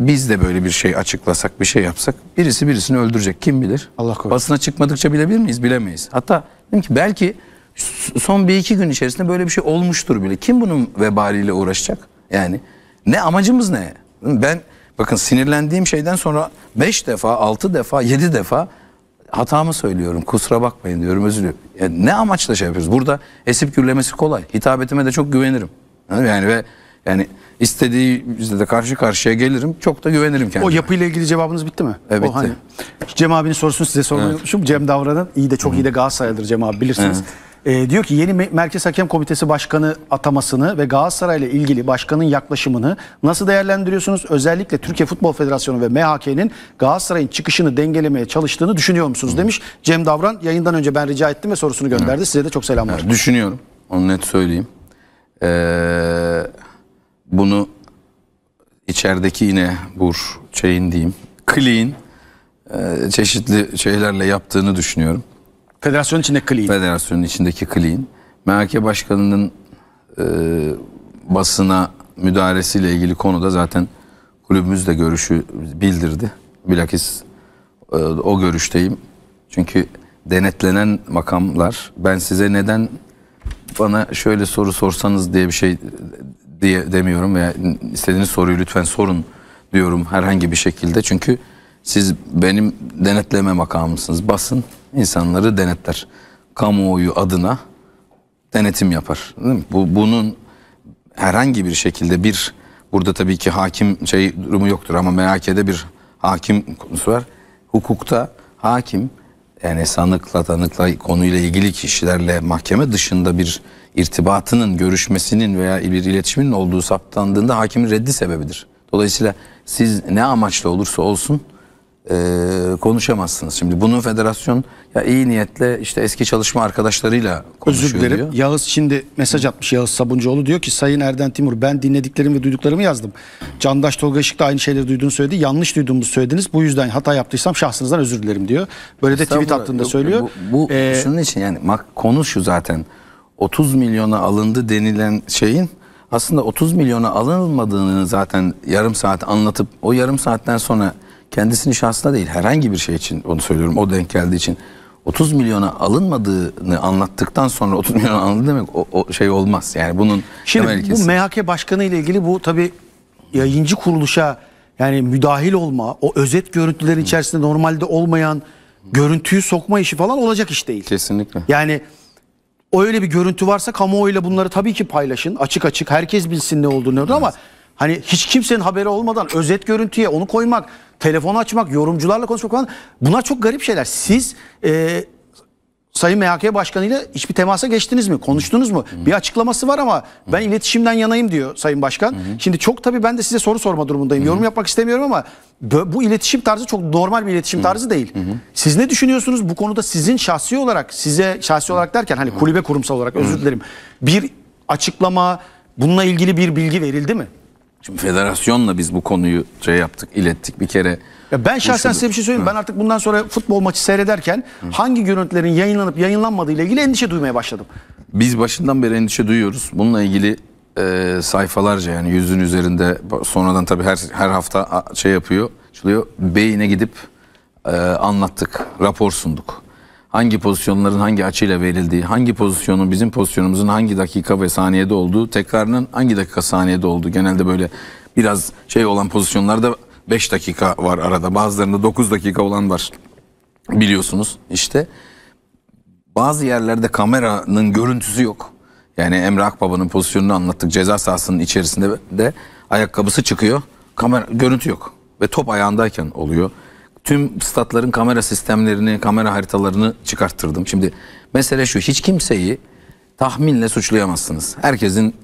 biz de böyle bir şey açıklasak, bir şey yapsak birisi birisini öldürecek kim bilir? Allah korusun. Basına çıkmadıkça bilebilir miyiz? Bilemeyiz. Hatta dedim ki belki son bir iki gün içerisinde böyle bir şey olmuştur bile. Kim bunun vebaliyle uğraşacak? Yani ne amacımız ne? Ben bakın sinirlendiğim şeyden sonra beş defa, altı defa, yedi defa hatamı söylüyorum kusura bakmayın diyorum özür dilerim. Yani ne amaçla şey yapıyoruz? Burada esip gürlemesi kolay. Hitabetime de çok güvenirim. Yani ve yani istediği bizde de karşı karşıya gelirim. Çok da güvenirim kendime. O yapıyla ilgili cevabınız bitti mi? Evet bitti. O hani, Cem abinin sorusunu size sormayı evet. Cem Davran'ın iyi de çok Hı. iyi de Galatasaraylıdır Cem abi bilirsiniz. Evet. E, diyor ki yeni Merkez Hakem Komitesi Başkanı atamasını ve Galatasaray ile ilgili başkanın yaklaşımını nasıl değerlendiriyorsunuz? Özellikle Türkiye Futbol Federasyonu ve MHK'nin Galatasaray'ın çıkışını dengelemeye çalıştığını düşünüyor musunuz demiş. Cem Davran yayından önce ben rica ettim ve sorusunu gönderdi. Size de çok selamlar. Evet, düşünüyorum. Onu net söyleyeyim. Ee, bunu içerideki yine bur şeyin diyeyim. Clean e, çeşitli şeylerle yaptığını düşünüyorum. Federasyon içindeki kliğin. Federasyonun içindeki kliğin. MHK Başkanı'nın e, basına müdahalesiyle ilgili konuda zaten kulübümüz de görüşü bildirdi. Bilakis e, o görüşteyim. Çünkü denetlenen makamlar ben size neden bana şöyle soru sorsanız diye bir şey diye demiyorum veya istediğiniz soruyu lütfen sorun diyorum herhangi bir şekilde. Çünkü siz benim denetleme makamısınız Basın insanları denetler. Kamuoyu adına denetim yapar. Değil mi? Bu, bunun herhangi bir şekilde bir burada tabii ki hakim şey durumu yoktur ama MHK'de bir hakim konusu var. Hukukta hakim yani sanıkla tanıkla konuyla ilgili kişilerle mahkeme dışında bir irtibatının, görüşmesinin veya bir iletişimin olduğu saptandığında hakimin reddi sebebidir. Dolayısıyla siz ne amaçla olursa olsun e, konuşamazsınız. Şimdi bunun federasyon ya iyi niyetle işte eski çalışma arkadaşlarıyla konuşuyor Özür dilerim. Diyor. Yağız şimdi mesaj atmış Yağız Sabuncuoğlu diyor ki Sayın Erden Timur ben dinlediklerim ve duyduklarımı yazdım. Candaş Tolga Işık da aynı şeyleri duyduğunu söyledi. Yanlış duyduğumu söylediniz. Bu yüzden hata yaptıysam şahsınızdan özür dilerim diyor. Böyle de tweet attığında söylüyor. Bu, bu ee, şunun için yani konu şu zaten 30 milyona alındı denilen şeyin aslında 30 milyona alınmadığını zaten yarım saat anlatıp o yarım saatten sonra kendisinin şahsına değil herhangi bir şey için onu söylüyorum o denk geldiği için 30 milyona alınmadığını anlattıktan sonra 30 milyon alındı demek o, o şey olmaz. Yani bunun Şimdi bu MHK başkanı ile ilgili bu tabi yayıncı kuruluşa yani müdahil olma, o özet görüntülerin içerisinde normalde olmayan görüntüyü sokma işi falan olacak iş değil. Kesinlikle. Yani öyle bir görüntü varsa kamuoyuyla bunları tabii ki paylaşın. Açık açık herkes bilsin ne olduğunu evet. ama Hani hiç kimsenin haberi olmadan özet görüntüye onu koymak, telefon açmak, yorumcularla konuşmak falan bunlar çok garip şeyler. Siz e, Sayın MHK Başkanı ile hiçbir temasa geçtiniz mi? Konuştunuz mu? Hı Bir açıklaması var ama ben Hı iletişimden yanayım diyor Sayın Başkan. Hı Şimdi çok tabii ben de size soru sorma durumundayım. Hı Yorum yapmak istemiyorum ama bu iletişim tarzı çok normal bir iletişim Hı tarzı değil. -hı. Siz ne düşünüyorsunuz bu konuda sizin şahsi olarak, size şahsi olarak derken hani kulübe kurumsal olarak özür dilerim. Bir açıklama, bununla ilgili bir bilgi verildi mi? Şimdi federasyonla biz bu konuyu şey yaptık, ilettik bir kere. Ya ben şahsen Düşündüm. size bir şey söyleyeyim. Hı. Ben artık bundan sonra futbol maçı seyrederken Hı. hangi görüntülerin yayınlanıp yayınlanmadığı ile ilgili endişe duymaya başladım. Biz başından beri endişe duyuyoruz. Bununla ilgili e, sayfalarca yani yüzün üzerinde sonradan tabii her her hafta şey yapıyor. Açılıyor. Beyine gidip e, anlattık, rapor sunduk hangi pozisyonların hangi açıyla verildiği, hangi pozisyonun bizim pozisyonumuzun hangi dakika ve saniyede olduğu, tekrarının hangi dakika saniyede olduğu. Genelde böyle biraz şey olan pozisyonlarda 5 dakika var arada. Bazılarında 9 dakika olan var. Biliyorsunuz işte. Bazı yerlerde kameranın görüntüsü yok. Yani Emre Akbaba'nın pozisyonunu anlattık. Ceza sahasının içerisinde de ayakkabısı çıkıyor. Kamera görüntü yok ve top ayağındayken oluyor tüm statların kamera sistemlerini, kamera haritalarını çıkarttırdım. Şimdi mesele şu, hiç kimseyi tahminle suçlayamazsınız. Herkesin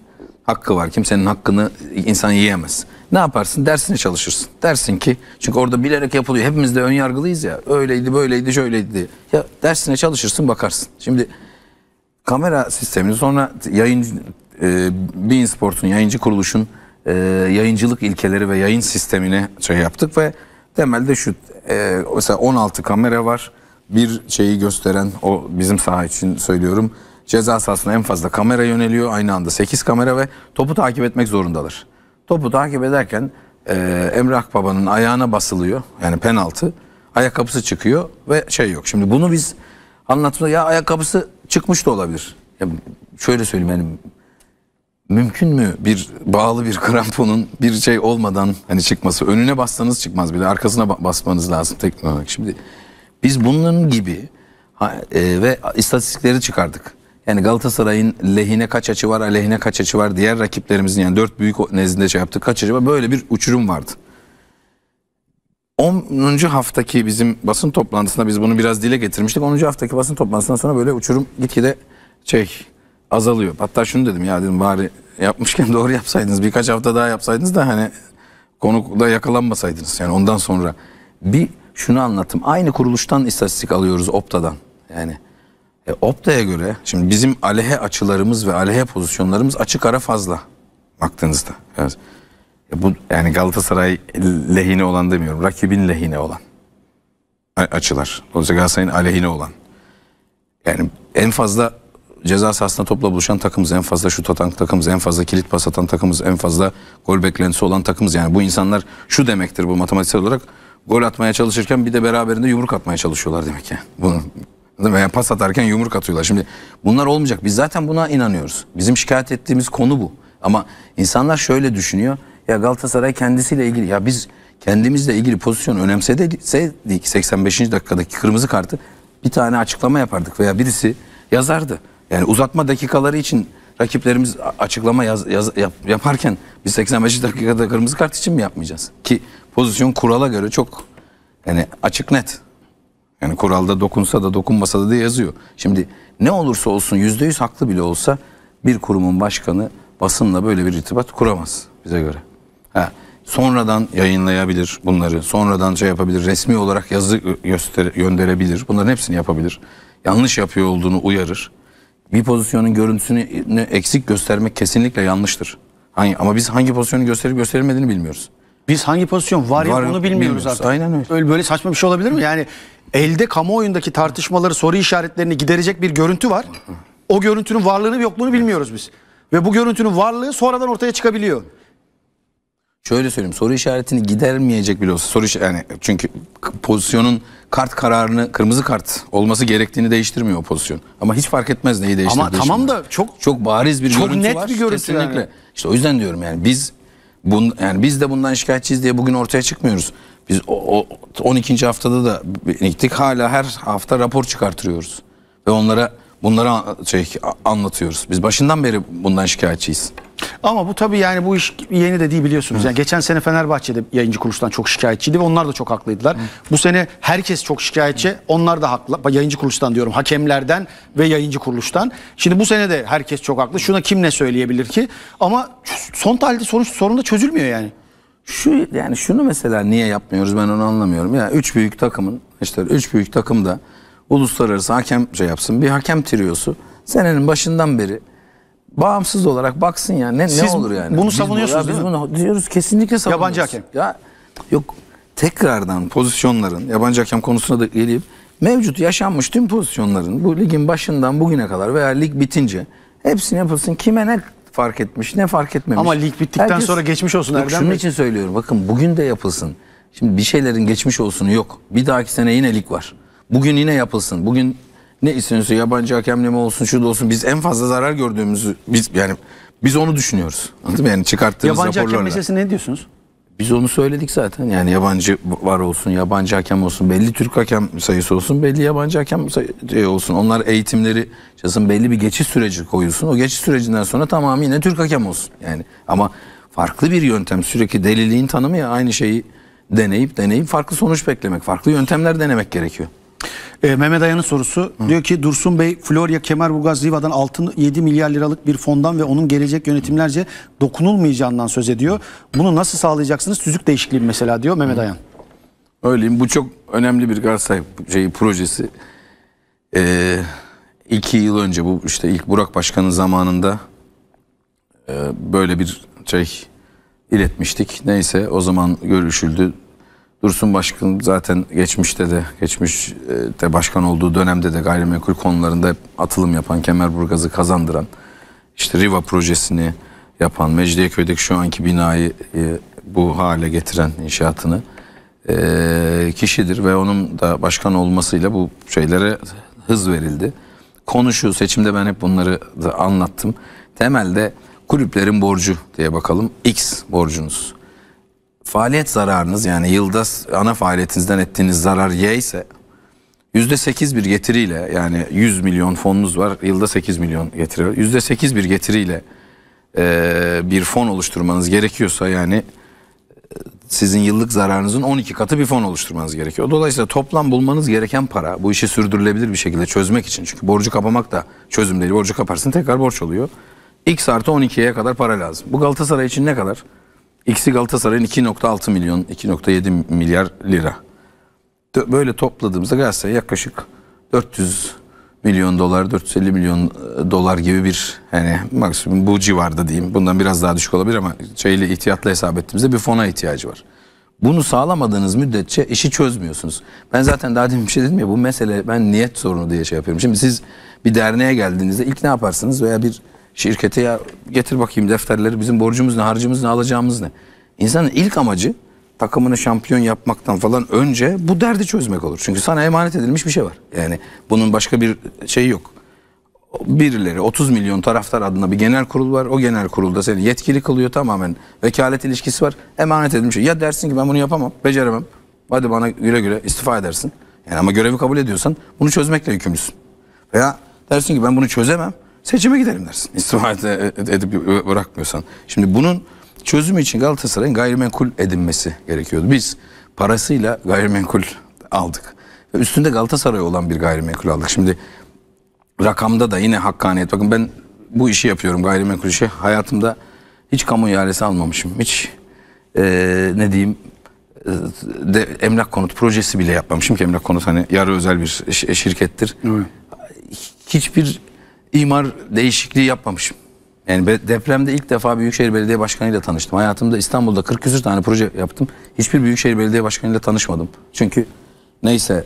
hakkı var. Kimsenin hakkını insan yiyemez. Ne yaparsın? Dersine çalışırsın. Dersin ki çünkü orada bilerek yapılıyor. Hepimiz de ön yargılıyız ya. Öyleydi, böyleydi, şöyleydi. Ya dersine çalışırsın, bakarsın. Şimdi kamera sistemini sonra yayın e, Bein Sport'un yayıncı kuruluşun e, yayıncılık ilkeleri ve yayın sistemine şey yaptık ve Temelde şu e, mesela 16 kamera var. Bir şeyi gösteren o bizim saha için söylüyorum. Ceza sahasına en fazla kamera yöneliyor. Aynı anda 8 kamera ve topu takip etmek zorundalar. Topu takip ederken e, Emrah Baba'nın ayağına basılıyor. Yani penaltı. Ayakkabısı çıkıyor ve şey yok. Şimdi bunu biz anlatma ya ayakkabısı çıkmış da olabilir. Ya şöyle söyleyeyim yani mümkün mü bir bağlı bir kramponun bir şey olmadan hani çıkması? Önüne bassanız çıkmaz bile. Arkasına basmanız lazım teknik Şimdi biz bunun gibi e, ve istatistikleri çıkardık. Yani Galatasaray'ın lehine kaç açı var, aleyhine kaç açı var, diğer rakiplerimizin yani dört büyük nezdinde şey yaptık kaç açı var böyle bir uçurum vardı. 10. haftaki bizim basın toplantısında biz bunu biraz dile getirmiştik. 10. haftaki basın toplantısından sonra böyle uçurum gitgide şey azalıyor. Hatta şunu dedim ya dedim bari yapmışken doğru yapsaydınız birkaç hafta daha yapsaydınız da hani konuda yakalanmasaydınız yani ondan sonra bir şunu anlattım. Aynı kuruluştan istatistik alıyoruz Opta'dan. Yani e, Opta'ya göre şimdi bizim aleyhe açılarımız ve aleyhe pozisyonlarımız açık ara fazla baktığınızda. Yani, e, bu yani Galatasaray lehine olan demiyorum. Rakibin lehine olan açılar. Dolayısıyla Galatasaray'ın aleyhine olan. Yani en fazla ceza sahasında topla buluşan takımız. En fazla şut atan takımız. En fazla kilit pas atan takımız. En fazla gol beklentisi olan takımız. Yani bu insanlar şu demektir bu matematiksel olarak. Gol atmaya çalışırken bir de beraberinde yumruk atmaya çalışıyorlar demek yani. Bunu veya pas atarken yumruk atıyorlar. Şimdi bunlar olmayacak. Biz zaten buna inanıyoruz. Bizim şikayet ettiğimiz konu bu. Ama insanlar şöyle düşünüyor. Ya Galatasaray kendisiyle ilgili ya biz kendimizle ilgili pozisyon önemseseydik 85. dakikadaki kırmızı kartı bir tane açıklama yapardık veya birisi yazardı. Yani uzatma dakikaları için rakiplerimiz açıklama yaz, yaz, yap, yaparken biz 85 dakikada kırmızı kart için mi yapmayacağız? Ki pozisyon kurala göre çok yani açık net. Yani kuralda dokunsa da dokunmasa da diye yazıyor. Şimdi ne olursa olsun %100 haklı bile olsa bir kurumun başkanı basınla böyle bir irtibat kuramaz bize göre. Ha, sonradan yayınlayabilir bunları. Sonradan şey yapabilir. Resmi olarak yazı göster gönderebilir. Bunların hepsini yapabilir. Yanlış yapıyor olduğunu uyarır bir pozisyonun görüntüsünü eksik göstermek kesinlikle yanlıştır. Hani ama biz hangi pozisyonu gösterip göstermediğini bilmiyoruz. Biz hangi pozisyon var, var ya onu bilmiyoruz, artık. Aynen öyle. Öyle böyle saçma bir şey olabilir mi? Yani elde kamuoyundaki tartışmaları, soru işaretlerini giderecek bir görüntü var. O görüntünün varlığını yokluğunu bilmiyoruz biz. Ve bu görüntünün varlığı sonradan ortaya çıkabiliyor şöyle söyleyeyim soru işaretini gidermeyecek bile olsa soru yani çünkü pozisyonun kart kararını kırmızı kart olması gerektiğini değiştirmiyor o pozisyon. Ama hiç fark etmez neyi değiştirdiği. Ama tamam da çok çok bariz bir çok görüntü net var. bir görüntü kesinlikle. Yani. İşte o yüzden diyorum yani biz bun, yani biz de bundan şikayetçiyiz diye bugün ortaya çıkmıyoruz. Biz o, o 12. haftada da gittik hala her hafta rapor çıkartıyoruz ve onlara bunları şey anlatıyoruz. Biz başından beri bundan şikayetçiyiz. Ama bu tabii yani bu iş yeni de değil biliyorsunuz. Yani geçen sene Fenerbahçe'de yayıncı kuruluştan çok şikayetçiydi ve onlar da çok haklıydılar. Bu sene herkes çok şikayetçi. Onlar da haklı. Yayıncı kuruluştan diyorum. Hakemlerden ve yayıncı kuruluştan. Şimdi bu sene de herkes çok haklı. Şuna kim ne söyleyebilir ki? Ama son tahlilde sorun, sorun da çözülmüyor yani. Şu yani şunu mesela niye yapmıyoruz ben onu anlamıyorum. Ya yani üç büyük takımın işte üç büyük takım da uluslararası hakem şey yapsın. Bir hakem triyosu senenin başından beri bağımsız olarak baksın yani. Ne, ne olur yani? bunu savunuyorsunuz ya, değil biz mi? bunu diyoruz kesinlikle savunuyoruz. Yabancı hakem. Ya, yok tekrardan pozisyonların yabancı hakem konusuna da gelip mevcut yaşanmış tüm pozisyonların bu ligin başından bugüne kadar veya lig bitince hepsini yapılsın. Kime ne fark etmiş ne fark etmemiş. Ama lig bittikten Herkes, sonra geçmiş olsun Erdem Şunun Bey. için söylüyorum bakın bugün de yapılsın. Şimdi bir şeylerin geçmiş olsun yok. Bir dahaki sene yine lig var. Bugün yine yapılsın. Bugün ne istiyorsa yabancı mi olsun şu da olsun biz en fazla zarar gördüğümüzü biz yani biz onu düşünüyoruz. Anladın mı? Yani çıkarttığımız yabancı raporlarla. Yabancı hakem meselesi ne diyorsunuz? Biz onu söyledik zaten. Yani yabancı var olsun, yabancı hakem olsun, belli Türk hakem sayısı olsun, belli yabancı hakem sayısı şey olsun. Onlar eğitimleri çasın belli bir geçiş süreci koyulsun. O geçiş sürecinden sonra tamamı yine Türk hakem olsun. Yani ama farklı bir yöntem sürekli deliliğin tanımı ya aynı şeyi deneyip deneyip farklı sonuç beklemek, farklı yöntemler denemek gerekiyor. E, Mehmet Ayan'ın sorusu Hı. diyor ki Dursun Bey Florya Kemerburgaz Riva'dan altın 7 milyar liralık bir fondan ve onun gelecek yönetimlerce dokunulmayacağından söz ediyor. Bunu nasıl sağlayacaksınız? Tüzük değişikliği mesela diyor Mehmet Ayan. Öyleyim. Bu çok önemli bir Galatasaray şeyi, projesi. Ee, iki yıl önce bu işte ilk Burak Başkan'ın zamanında e, böyle bir şey iletmiştik. Neyse o zaman görüşüldü Dursun Başkan zaten geçmişte de geçmişte başkan olduğu dönemde de gayrimenkul konularında hep atılım yapan, Kemerburgaz'ı kazandıran, işte Riva projesini yapan, Mecidiyeköy'deki şu anki binayı e, bu hale getiren inşaatını e, kişidir ve onun da başkan olmasıyla bu şeylere hız verildi. Konu seçimde ben hep bunları da anlattım. Temelde kulüplerin borcu diye bakalım. X borcunuz faaliyet zararınız yani yılda ana faaliyetinizden ettiğiniz zarar Y ise %8 bir getiriyle yani 100 milyon fonunuz var yılda 8 milyon getiriyor. %8 bir getiriyle e, bir fon oluşturmanız gerekiyorsa yani e, sizin yıllık zararınızın 12 katı bir fon oluşturmanız gerekiyor. Dolayısıyla toplam bulmanız gereken para bu işi sürdürülebilir bir şekilde çözmek için. Çünkü borcu kapamak da çözüm değil. Borcu kaparsın tekrar borç oluyor. X artı 12'ye kadar para lazım. Bu Galatasaray için ne kadar? İkisi Galatasaray'ın 2.6 milyon, 2.7 milyar lira. Böyle topladığımızda Galatasaray yaklaşık 400 milyon dolar, 450 milyon e, dolar gibi bir hani maksimum bu civarda diyeyim. Bundan biraz daha düşük olabilir ama şeyle ihtiyatla hesap ettiğimizde bir fona ihtiyacı var. Bunu sağlamadığınız müddetçe işi çözmüyorsunuz. Ben zaten daha demin bir şey dedim ya bu mesele ben niyet sorunu diye şey yapıyorum. Şimdi siz bir derneğe geldiğinizde ilk ne yaparsınız veya bir şirkete ya getir bakayım defterleri bizim borcumuz ne harcımız ne alacağımız ne. İnsanın ilk amacı takımını şampiyon yapmaktan falan önce bu derdi çözmek olur. Çünkü sana emanet edilmiş bir şey var. Yani bunun başka bir şeyi yok. Birileri 30 milyon taraftar adına bir genel kurul var. O genel kurulda seni yetkili kılıyor tamamen. Vekalet ilişkisi var. Emanet edilmiş. Şey. Ya dersin ki ben bunu yapamam, beceremem. Hadi bana güle güle istifa edersin. Yani ama görevi kabul ediyorsan bunu çözmekle yükümlüsün. Veya dersin ki ben bunu çözemem seçime gidelim dersin. İstifa edip bırakmıyorsan. Şimdi bunun çözümü için Galatasaray'ın gayrimenkul edinmesi gerekiyordu. Biz parasıyla gayrimenkul aldık. Üstünde Galatasaray olan bir gayrimenkul aldık. Şimdi rakamda da yine hakkaniyet. Bakın ben bu işi yapıyorum gayrimenkul işi. Hayatımda hiç kamu ihalesi almamışım. Hiç e, ne diyeyim e, de, emlak konut projesi bile yapmamışım ki emlak konut hani yarı özel bir şirkettir. Evet. Hiçbir imar değişikliği yapmamışım. Yani depremde ilk defa Büyükşehir Belediye Başkanı ile tanıştım. Hayatımda İstanbul'da 40 küsür tane proje yaptım. Hiçbir Büyükşehir Belediye Başkanı ile tanışmadım. Çünkü neyse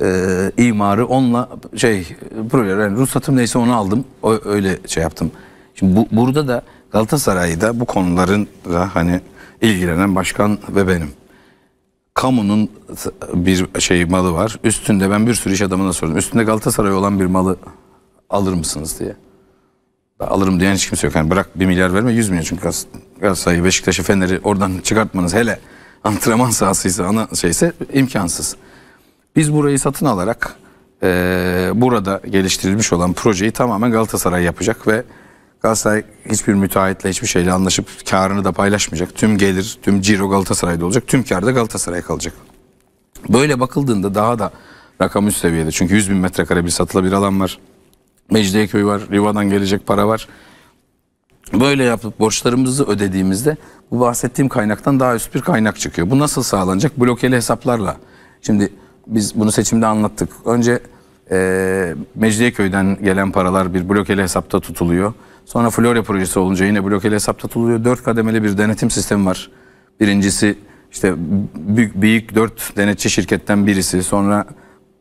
e, imarı onunla şey proje yani ruhsatım neyse onu aldım. O, öyle şey yaptım. Şimdi bu, burada da Galatasaray'da bu konuların da hani ilgilenen başkan ve benim. Kamunun bir şey malı var. Üstünde ben bir sürü iş adamına sordum. Üstünde Galatasaray olan bir malı alır mısınız diye. Daha alırım diyen hiç kimse yok. Yani bırak bir milyar verme 100 milyon çünkü Galatasaray'ı, Beşiktaş'ı, Fener'i oradan çıkartmanız hele antrenman sahasıysa ana şeyse imkansız. Biz burayı satın alarak e, burada geliştirilmiş olan projeyi tamamen Galatasaray yapacak ve Galatasaray hiçbir müteahhitle hiçbir şeyle anlaşıp karını da paylaşmayacak. Tüm gelir, tüm ciro Galatasaray'da olacak. Tüm kar da Galatasaray'a kalacak. Böyle bakıldığında daha da rakam üst seviyede. Çünkü 100 bin metrekare bir satılabilir alan var. Mecidiyeköy var, Riva'dan gelecek para var. Böyle yapıp borçlarımızı ödediğimizde bu bahsettiğim kaynaktan daha üst bir kaynak çıkıyor. Bu nasıl sağlanacak? Blokeli hesaplarla. Şimdi biz bunu seçimde anlattık. Önce e, Mecidiyeköy'den gelen paralar bir blokeli hesapta tutuluyor. Sonra Florya projesi olunca yine blokeli hesapta tutuluyor. Dört kademeli bir denetim sistemi var. Birincisi işte büyük, büyük dört denetçi şirketten birisi. Sonra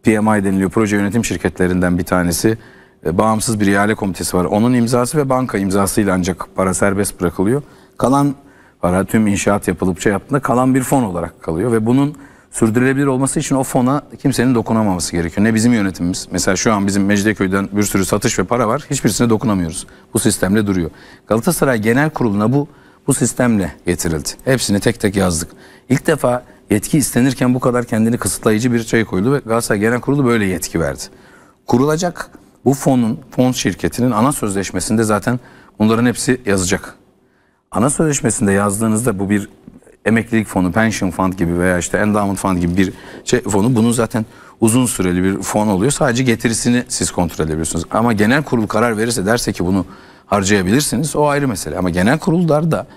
PMI deniliyor proje yönetim şirketlerinden bir tanesi. E, bağımsız bir ihale komitesi var. Onun imzası ve banka imzasıyla ancak para serbest bırakılıyor. Kalan para tüm inşaat yapılıp şey yaptığında kalan bir fon olarak kalıyor ve bunun sürdürülebilir olması için o fona kimsenin dokunamaması gerekiyor. Ne bizim yönetimimiz. Mesela şu an bizim Mecidiyeköy'den bir sürü satış ve para var. Hiçbirisine dokunamıyoruz. Bu sistemle duruyor. Galatasaray Genel Kurulu'na bu bu sistemle getirildi. Hepsini tek tek yazdık. İlk defa yetki istenirken bu kadar kendini kısıtlayıcı bir şey koydu ve Galatasaray Genel Kurulu böyle yetki verdi. Kurulacak bu fonun, fon şirketinin ana sözleşmesinde zaten bunların hepsi yazacak. Ana sözleşmesinde yazdığınızda bu bir emeklilik fonu, pension fund gibi veya işte endowment fund gibi bir şey fonu bunun zaten uzun süreli bir fon oluyor. Sadece getirisini siz kontrol edebilirsiniz. Ama genel kurul karar verirse derse ki bunu harcayabilirsiniz o ayrı mesele. Ama genel kurullar da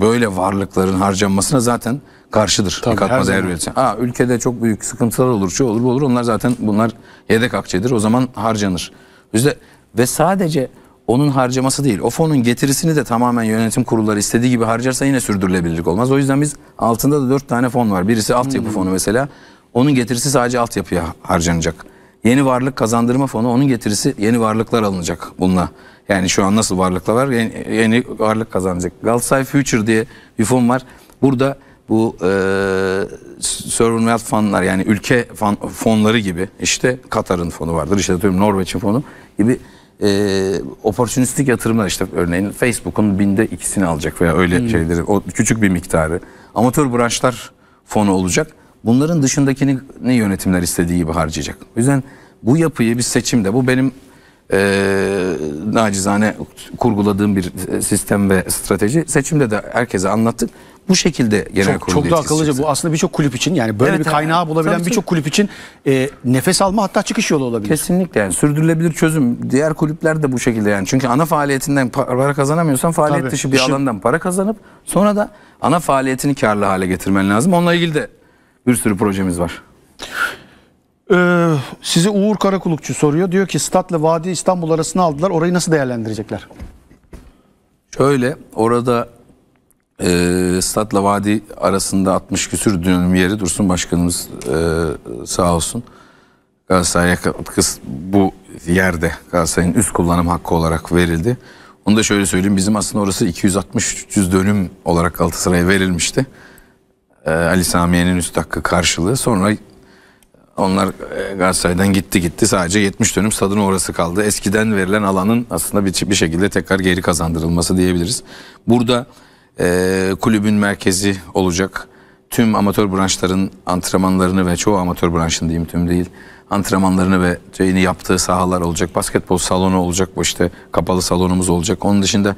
böyle varlıkların harcanmasına zaten karşıdır. Tabii, katma değer üretsen. Aa, ülkede çok büyük sıkıntılar olur, şu olur, bu olur. Onlar zaten bunlar yedek akçedir. O zaman harcanır. Bizde ve sadece onun harcaması değil. O fonun getirisini de tamamen yönetim kurulları istediği gibi harcarsa yine sürdürülebilirlik olmaz. O yüzden biz altında da dört tane fon var. Birisi altyapı hmm. fonu mesela. Onun getirisi sadece altyapıya harcanacak. Yeni varlık kazandırma fonu onun getirisi yeni varlıklar alınacak bununla. Yani şu an nasıl varlıklar var? Yeni, yeni varlık kazanacak. Galatasaray Future diye bir fon var. Burada bu e, sovereign fonlar yani ülke fan, fonları gibi işte Katar'ın fonu vardır işte atıyorum Norveç'in fonu gibi e, opportunistik yatırımlar işte örneğin Facebook'un binde ikisini alacak veya öyle hmm. şeyleri o küçük bir miktarı amatör branşlar fonu olacak bunların dışındakini ne yönetimler istediği gibi harcayacak o yüzden bu yapıyı bir seçimde bu benim e, nacizane kurguladığım bir e, sistem ve strateji seçimde de herkese anlattık bu şekilde genel çok, kurulda Çok da akıllıca bu aslında birçok kulüp için yani böyle evet, bir kaynağı bulabilen birçok kulüp için e, nefes alma hatta çıkış yolu olabilir. Kesinlikle yani sürdürülebilir çözüm. Diğer kulüpler de bu şekilde yani. Çünkü ana faaliyetinden para kazanamıyorsan faaliyet Tabii. dışı bir Şimdi, alandan para kazanıp sonra da ana faaliyetini karlı hale getirmen lazım. Onunla ilgili de bir sürü projemiz var. Ee, size Uğur Karakulukçu soruyor. Diyor ki Stat'la Vadi İstanbul arasını aldılar. Orayı nasıl değerlendirecekler? Şöyle orada e, ee, statla vadi arasında 60 küsür dönüm yeri Dursun Başkanımız e, sağ olsun. Galatasaray'a bu yerde Galatasaray'ın üst kullanım hakkı olarak verildi. Onu da şöyle söyleyeyim bizim aslında orası 260-300 dönüm olarak Galatasaray'a verilmişti. E, Ali Samiye'nin üst hakkı karşılığı sonra onlar e, Galatasaray'dan gitti gitti sadece 70 dönüm stadın orası kaldı. Eskiden verilen alanın aslında bir, bir şekilde tekrar geri kazandırılması diyebiliriz. Burada e, kulübün merkezi olacak. Tüm amatör branşların antrenmanlarını ve çoğu amatör branşın diyeyim tüm değil antrenmanlarını ve şeyini yaptığı sahalar olacak. Basketbol salonu olacak bu işte kapalı salonumuz olacak. Onun dışında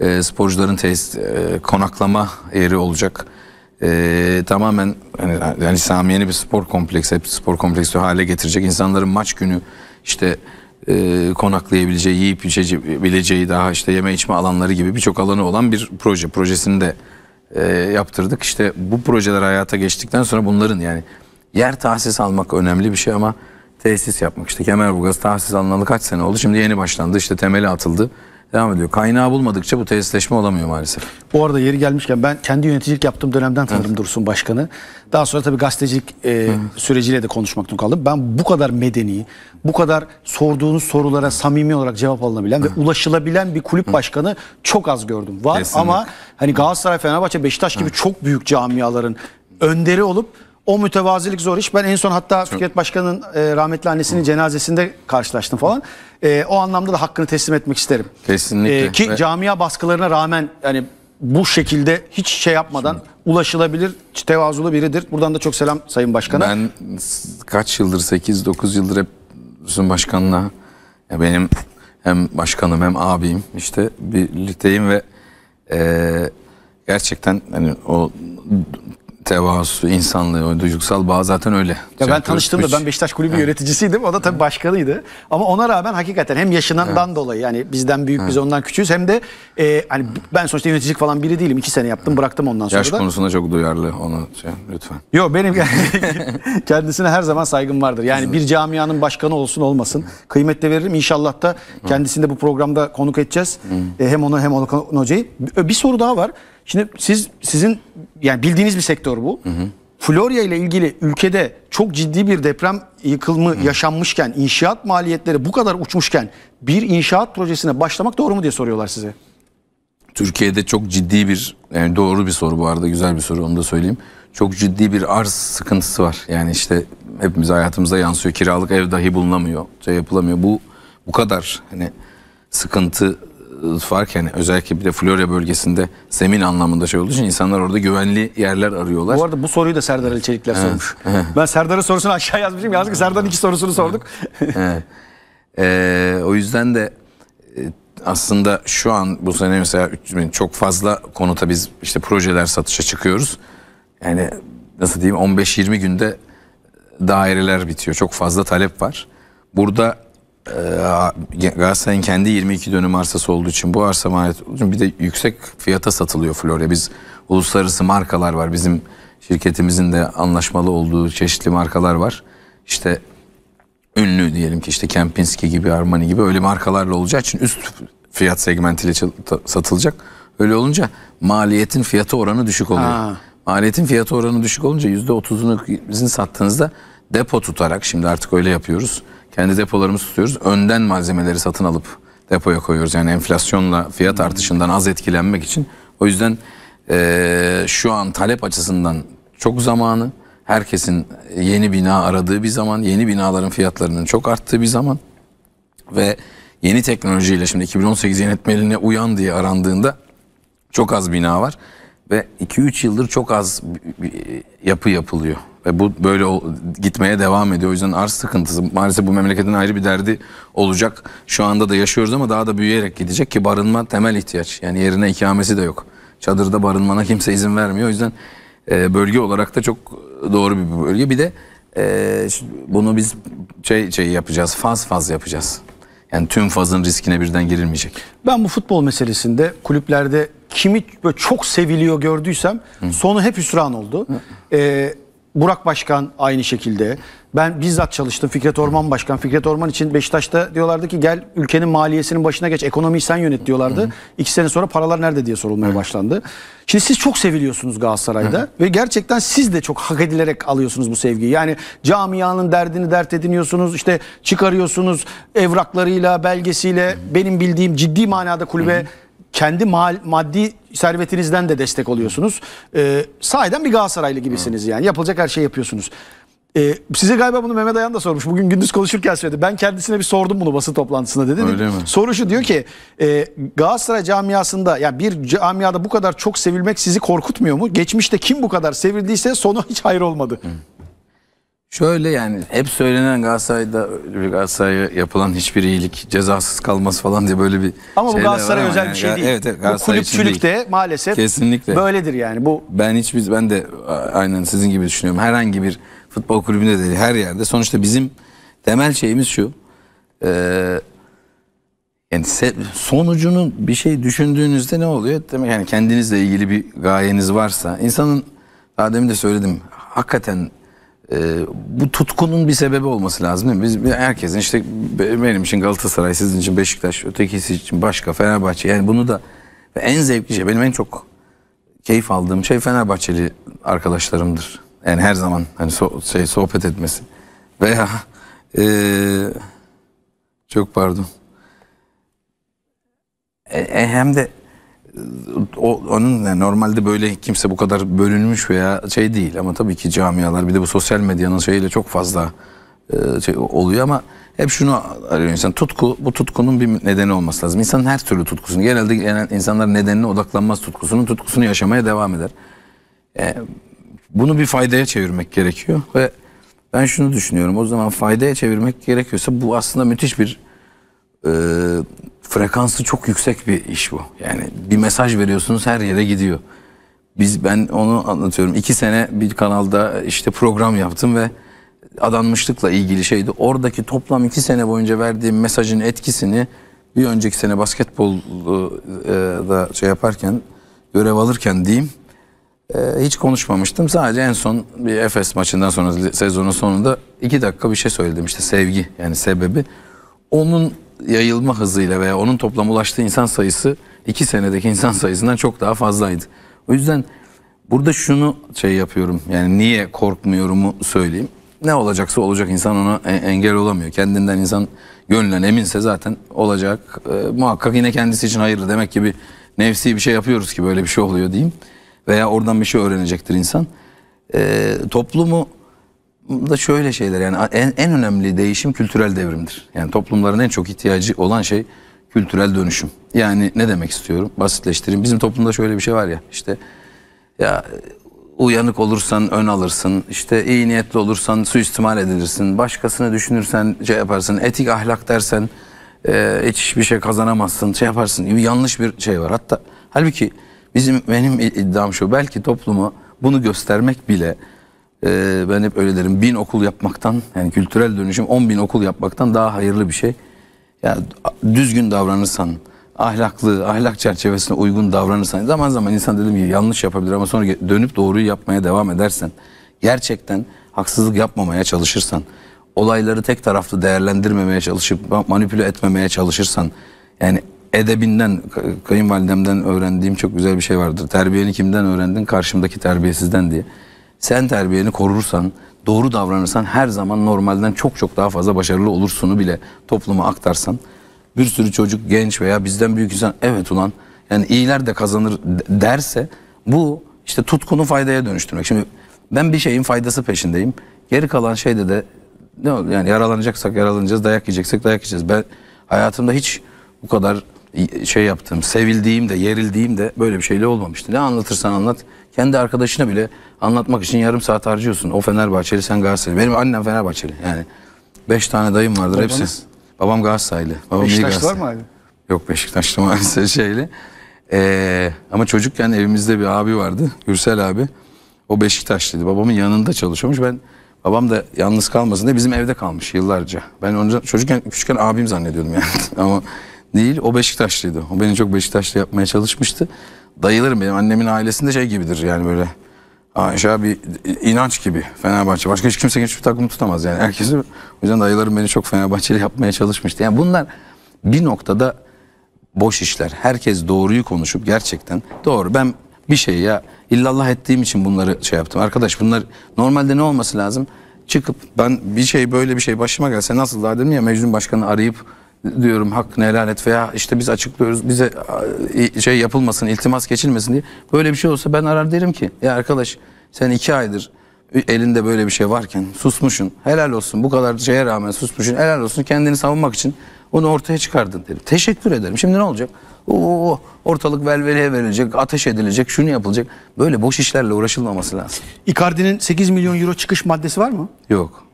e, sporcuların tesis, e, konaklama yeri olacak. E, tamamen yani, yani yeni bir spor kompleksi, hep spor kompleksi hale getirecek. İnsanların maç günü işte e, konaklayabileceği, yiyip içebileceği daha işte yeme içme alanları gibi birçok alanı olan bir proje. Projesini de e, yaptırdık. İşte bu projeler hayata geçtikten sonra bunların yani yer tahsis almak önemli bir şey ama tesis yapmak. işte Kemerburgaz tahsis alınalı kaç sene oldu? Şimdi yeni başlandı. İşte temeli atıldı. Devam ediyor. Kaynağı bulmadıkça bu tesisleşme olamıyor maalesef. Bu arada yeri gelmişken ben kendi yöneticilik yaptığım dönemden tanırım evet. Dursun Başkan'ı. Daha sonra tabii gazetecilik e, süreciyle de konuşmaktan kaldım. Ben bu kadar medeni, bu kadar sorduğunuz sorulara samimi olarak cevap alınabilen ve ulaşılabilen bir kulüp başkanı çok az gördüm. Var Kesinlikle. ama hani Galatasaray, Fenerbahçe, Beşiktaş gibi çok büyük camiaların önderi olup o mütevazilik zor iş. Ben en son hatta Fikret Başkan'ın e, rahmetli annesinin Hı. cenazesinde karşılaştım falan. E, o anlamda da hakkını teslim etmek isterim. Kesinlikle. E, ki Ve... camia baskılarına rağmen yani bu şekilde hiç şey yapmadan Şimdi... ulaşılabilir tevazulu biridir. Buradan da çok selam Sayın Başkan'a. Ben kaç yıldır 8-9 yıldır hep bizim başkanla ya benim hem başkanım hem abim işte birlikteyim ve e, gerçekten hani o tevazu, insanlığı, duygusal bağ zaten öyle. Ya ben tanıştığımda ben Beşiktaş kulübü evet. yöneticisiydim. O da tabii evet. başkanıydı. Ama ona rağmen hakikaten hem yaşından evet. dolayı yani bizden büyük evet. biz ondan küçüğüz hem de e, hani ben sonuçta yöneticilik falan biri değilim. İki sene yaptım evet. bıraktım ondan sonra Yaş da. konusunda çok duyarlı onu şey, lütfen. Yok benim kendisine her zaman saygım vardır. Yani bir camianın başkanı olsun olmasın. Kıymetle veririm. İnşallah da kendisini de bu programda konuk edeceğiz. E, hem onu hem onu hocayı. Bir soru daha var. Şimdi siz sizin yani bildiğiniz bir sektör bu. Hı hı. Florya ile ilgili ülkede çok ciddi bir deprem yıkılımı Hı. yaşanmışken, inşaat maliyetleri bu kadar uçmuşken bir inşaat projesine başlamak doğru mu diye soruyorlar size. Türkiye'de çok ciddi bir, yani doğru bir soru bu arada güzel bir soru onu da söyleyeyim. Çok ciddi bir arz sıkıntısı var. Yani işte hepimiz hayatımıza yansıyor. Kiralık ev dahi bulunamıyor, şey yapılamıyor. Bu bu kadar hani sıkıntı fark yani özellikle bir de Florya bölgesinde zemin anlamında şey olduğu için insanlar orada güvenli yerler arıyorlar. Bu arada bu soruyu da Serdar Ali Çelikler sormuş. ben Serdar'ın sorusunu aşağı yazmışım. Yazık ki Serdar'ın iki sorusunu sorduk. ee, o yüzden de e, aslında şu an bu sene mesela 300 bin çok fazla konuta biz işte projeler satışa çıkıyoruz. Yani nasıl diyeyim 15-20 günde daireler bitiyor. Çok fazla talep var. Burada ee, Galatasaray'ın kendi 22 dönüm arsası olduğu için bu arsa maliyeti olduğu için bir de yüksek fiyata satılıyor Florya. Biz uluslararası markalar var. Bizim şirketimizin de anlaşmalı olduğu çeşitli markalar var. İşte ünlü diyelim ki işte Kempinski gibi Armani gibi öyle markalarla olacağı için üst fiyat segmentiyle satılacak. Öyle olunca maliyetin fiyatı oranı düşük oluyor. Ha. Maliyetin fiyatı oranı düşük olunca %30'unu bizim sattığınızda depo tutarak şimdi artık öyle yapıyoruz kendi depolarımız tutuyoruz. Önden malzemeleri satın alıp depoya koyuyoruz. Yani enflasyonla fiyat artışından az etkilenmek için. O yüzden e, şu an talep açısından çok zamanı herkesin yeni bina aradığı bir zaman, yeni binaların fiyatlarının çok arttığı bir zaman ve yeni teknolojiyle şimdi 2018 yönetmeliğine uyan diye arandığında çok az bina var ve 2-3 yıldır çok az yapı yapılıyor. Ve bu böyle gitmeye devam ediyor. O yüzden arz sıkıntısı maalesef bu memleketin ayrı bir derdi olacak. Şu anda da yaşıyoruz ama daha da büyüyerek gidecek ki barınma temel ihtiyaç. Yani yerine ikamesi de yok. Çadırda barınmana kimse izin vermiyor. O yüzden e, bölge olarak da çok doğru bir bölge. Bir de e, bunu biz şey, şey yapacağız, faz faz yapacağız. Yani tüm fazın riskine birden girilmeyecek. Ben bu futbol meselesinde kulüplerde kimi böyle çok seviliyor gördüysem Hı. sonu hep hüsran oldu. Hı. Ee, Burak Başkan aynı şekilde. Ben bizzat çalıştım Fikret Orman Başkan. Fikret Orman için Beşiktaş'ta diyorlardı ki gel ülkenin maliyesinin başına geç. Ekonomiyi sen yönet diyorlardı. Hı hı. İki sene sonra paralar nerede diye sorulmaya hı. başlandı. Şimdi siz çok seviliyorsunuz Galatasaray'da. Hı hı. Ve gerçekten siz de çok hak edilerek alıyorsunuz bu sevgiyi. Yani camianın derdini dert ediniyorsunuz. işte çıkarıyorsunuz evraklarıyla, belgesiyle. Hı hı. Benim bildiğim ciddi manada kulübe... Hı hı kendi mal, maddi servetinizden de destek oluyorsunuz. Ee, sahiden bir Galatasaraylı gibisiniz yani. Yapılacak her şeyi yapıyorsunuz. Ee, size galiba bunu Mehmet Ayan da sormuş. Bugün gündüz konuşurken söyledi. Ben kendisine bir sordum bunu basın toplantısında dedi. Öyle mi? Soru şu diyor ki e, Galatasaray camiasında ya yani bir camiada bu kadar çok sevilmek sizi korkutmuyor mu? Geçmişte kim bu kadar sevildiyse sonu hiç hayır olmadı. Hı. Şöyle yani hep söylenen Galatasaray'da Galatasaray'a yapılan hiçbir iyilik cezasız kalması falan diye böyle bir Ama bu Galatasaray'a özel yani. bir şey değil. Evet, evet kulüpçülük de maalesef Kesinlikle. böyledir yani. Bu Ben hiç biz ben de aynen sizin gibi düşünüyorum. Herhangi bir futbol kulübünde değil her yerde. Sonuçta bizim temel şeyimiz şu. E, yani sonucunun bir şey düşündüğünüzde ne oluyor? Demek yani kendinizle ilgili bir gayeniz varsa insanın daha demin de söyledim. Hakikaten e, bu tutkunun bir sebebi olması lazım değil mi? Biz herkesin işte benim için Galatasaray, sizin için Beşiktaş, ötekisi için başka Fenerbahçe. Yani bunu da en zevkli şey benim en çok keyif aldığım şey Fenerbahçeli arkadaşlarımdır. Yani her zaman hani so şey sohbet etmesi veya e, çok pardon. E, e hem de o, onun yani normalde böyle kimse bu kadar bölünmüş veya şey değil ama tabii ki camialar bir de bu sosyal medyanın şeyiyle çok fazla e, şey oluyor ama hep şunu arıyor insan tutku bu tutkunun bir nedeni olması lazım. İnsanın her türlü tutkusunu genelde yani insanlar nedenine odaklanmaz tutkusunun tutkusunu yaşamaya devam eder. E, bunu bir faydaya çevirmek gerekiyor ve ben şunu düşünüyorum o zaman faydaya çevirmek gerekiyorsa bu aslında müthiş bir e, frekansı çok yüksek bir iş bu. Yani bir mesaj veriyorsunuz her yere gidiyor. Biz ben onu anlatıyorum. İki sene bir kanalda işte program yaptım ve adanmışlıkla ilgili şeydi. Oradaki toplam iki sene boyunca verdiğim mesajın etkisini bir önceki sene basketbolda e, e, şey yaparken görev alırken diyeyim e, hiç konuşmamıştım. Sadece en son bir Efes maçından sonra sezonun sonunda iki dakika bir şey söyledim işte sevgi yani sebebi. Onun yayılma hızıyla veya onun toplam ulaştığı insan sayısı 2 senedeki insan sayısından çok daha fazlaydı. O yüzden burada şunu şey yapıyorum yani niye korkmuyorumu söyleyeyim. Ne olacaksa olacak insan ona e, engel olamıyor. Kendinden insan gönlünden eminse zaten olacak. E, muhakkak yine kendisi için hayırlı demek ki bir nefsi bir şey yapıyoruz ki böyle bir şey oluyor diyeyim. Veya oradan bir şey öğrenecektir insan. E, toplumu da şöyle şeyler yani en, en önemli değişim kültürel devrimdir. Yani toplumların en çok ihtiyacı olan şey kültürel dönüşüm. Yani ne demek istiyorum? Basitleştireyim. Bizim toplumda şöyle bir şey var ya işte ya uyanık olursan ön alırsın, işte iyi niyetli olursan suistimal edilirsin, başkasını düşünürsen şey yaparsın, etik ahlak dersen e, hiçbir şey kazanamazsın, şey yaparsın gibi yanlış bir şey var. Hatta halbuki bizim benim iddiam şu belki toplumu bunu göstermek bile ee, ben hep öyle derim. Bin okul yapmaktan yani kültürel dönüşüm on bin okul yapmaktan daha hayırlı bir şey. Ya yani düzgün davranırsan, ahlaklı, ahlak çerçevesine uygun davranırsan zaman zaman insan dedim ki yanlış yapabilir ama sonra dönüp doğruyu yapmaya devam edersen gerçekten haksızlık yapmamaya çalışırsan olayları tek taraflı değerlendirmemeye çalışıp manipüle etmemeye çalışırsan yani edebinden kayınvalidemden öğrendiğim çok güzel bir şey vardır. Terbiyeni kimden öğrendin? Karşımdaki terbiyesizden diye sen terbiyeni korursan, doğru davranırsan her zaman normalden çok çok daha fazla başarılı olursunu bile topluma aktarsan bir sürü çocuk genç veya bizden büyük insan evet ulan yani iyiler de kazanır derse bu işte tutkunu faydaya dönüştürmek. Şimdi ben bir şeyin faydası peşindeyim. Geri kalan şeyde de ne oldu yani yaralanacaksak yaralanacağız, dayak yiyeceksek dayak yiyeceğiz. Ben hayatımda hiç bu kadar şey yaptığım, sevildiğim de, yerildiğim de böyle bir şeyle olmamıştı. Ne anlatırsan anlat. Kendi arkadaşına bile anlatmak için yarım saat harcıyorsun. O Fenerbahçeli, sen Galatasaraylı. Benim annem Fenerbahçeli. Yani beş tane dayım vardır Babanız? hepsi. Babam Galatasaraylı. Babam Beşiktaşlı var mı abi? Yok Beşiktaşlı maalesef şeyli. Ee, ama çocukken evimizde bir abi vardı. Gürsel abi. O Beşiktaşlıydı. Babamın yanında çalışıyormuş. Ben babam da yalnız kalmasın diye bizim evde kalmış yıllarca. Ben onu çocukken küçükken abim zannediyordum yani. ama değil o Beşiktaşlıydı. O beni çok Beşiktaşlı yapmaya çalışmıştı. Dayılarım benim annemin ailesinde şey gibidir yani böyle aşağı bir inanç gibi Fenerbahçe. Başka hiç kimse bir takım tutamaz yani. Herkesi o yüzden dayılarım beni çok Fenerbahçeli yapmaya çalışmıştı. Yani bunlar bir noktada boş işler. Herkes doğruyu konuşup gerçekten doğru ben bir şey ya illallah ettiğim için bunları şey yaptım. Arkadaş bunlar normalde ne olması lazım? Çıkıp ben bir şey böyle bir şey başıma gelse nasıl daha dedim ya Mecnun Başkan'ı arayıp diyorum hakkını helal et veya işte biz açıklıyoruz bize e, şey yapılmasın iltimas geçilmesin diye. Böyle bir şey olsa ben arar derim ki ya arkadaş sen iki aydır elinde böyle bir şey varken susmuşsun helal olsun bu kadar şeye rağmen susmuşsun helal olsun kendini savunmak için onu ortaya çıkardın derim. Teşekkür ederim şimdi ne olacak? Oo, ortalık velveleye verilecek, ateş edilecek, şunu yapılacak. Böyle boş işlerle uğraşılmaması lazım. Icardi'nin 8 milyon euro çıkış maddesi var mı? Yok.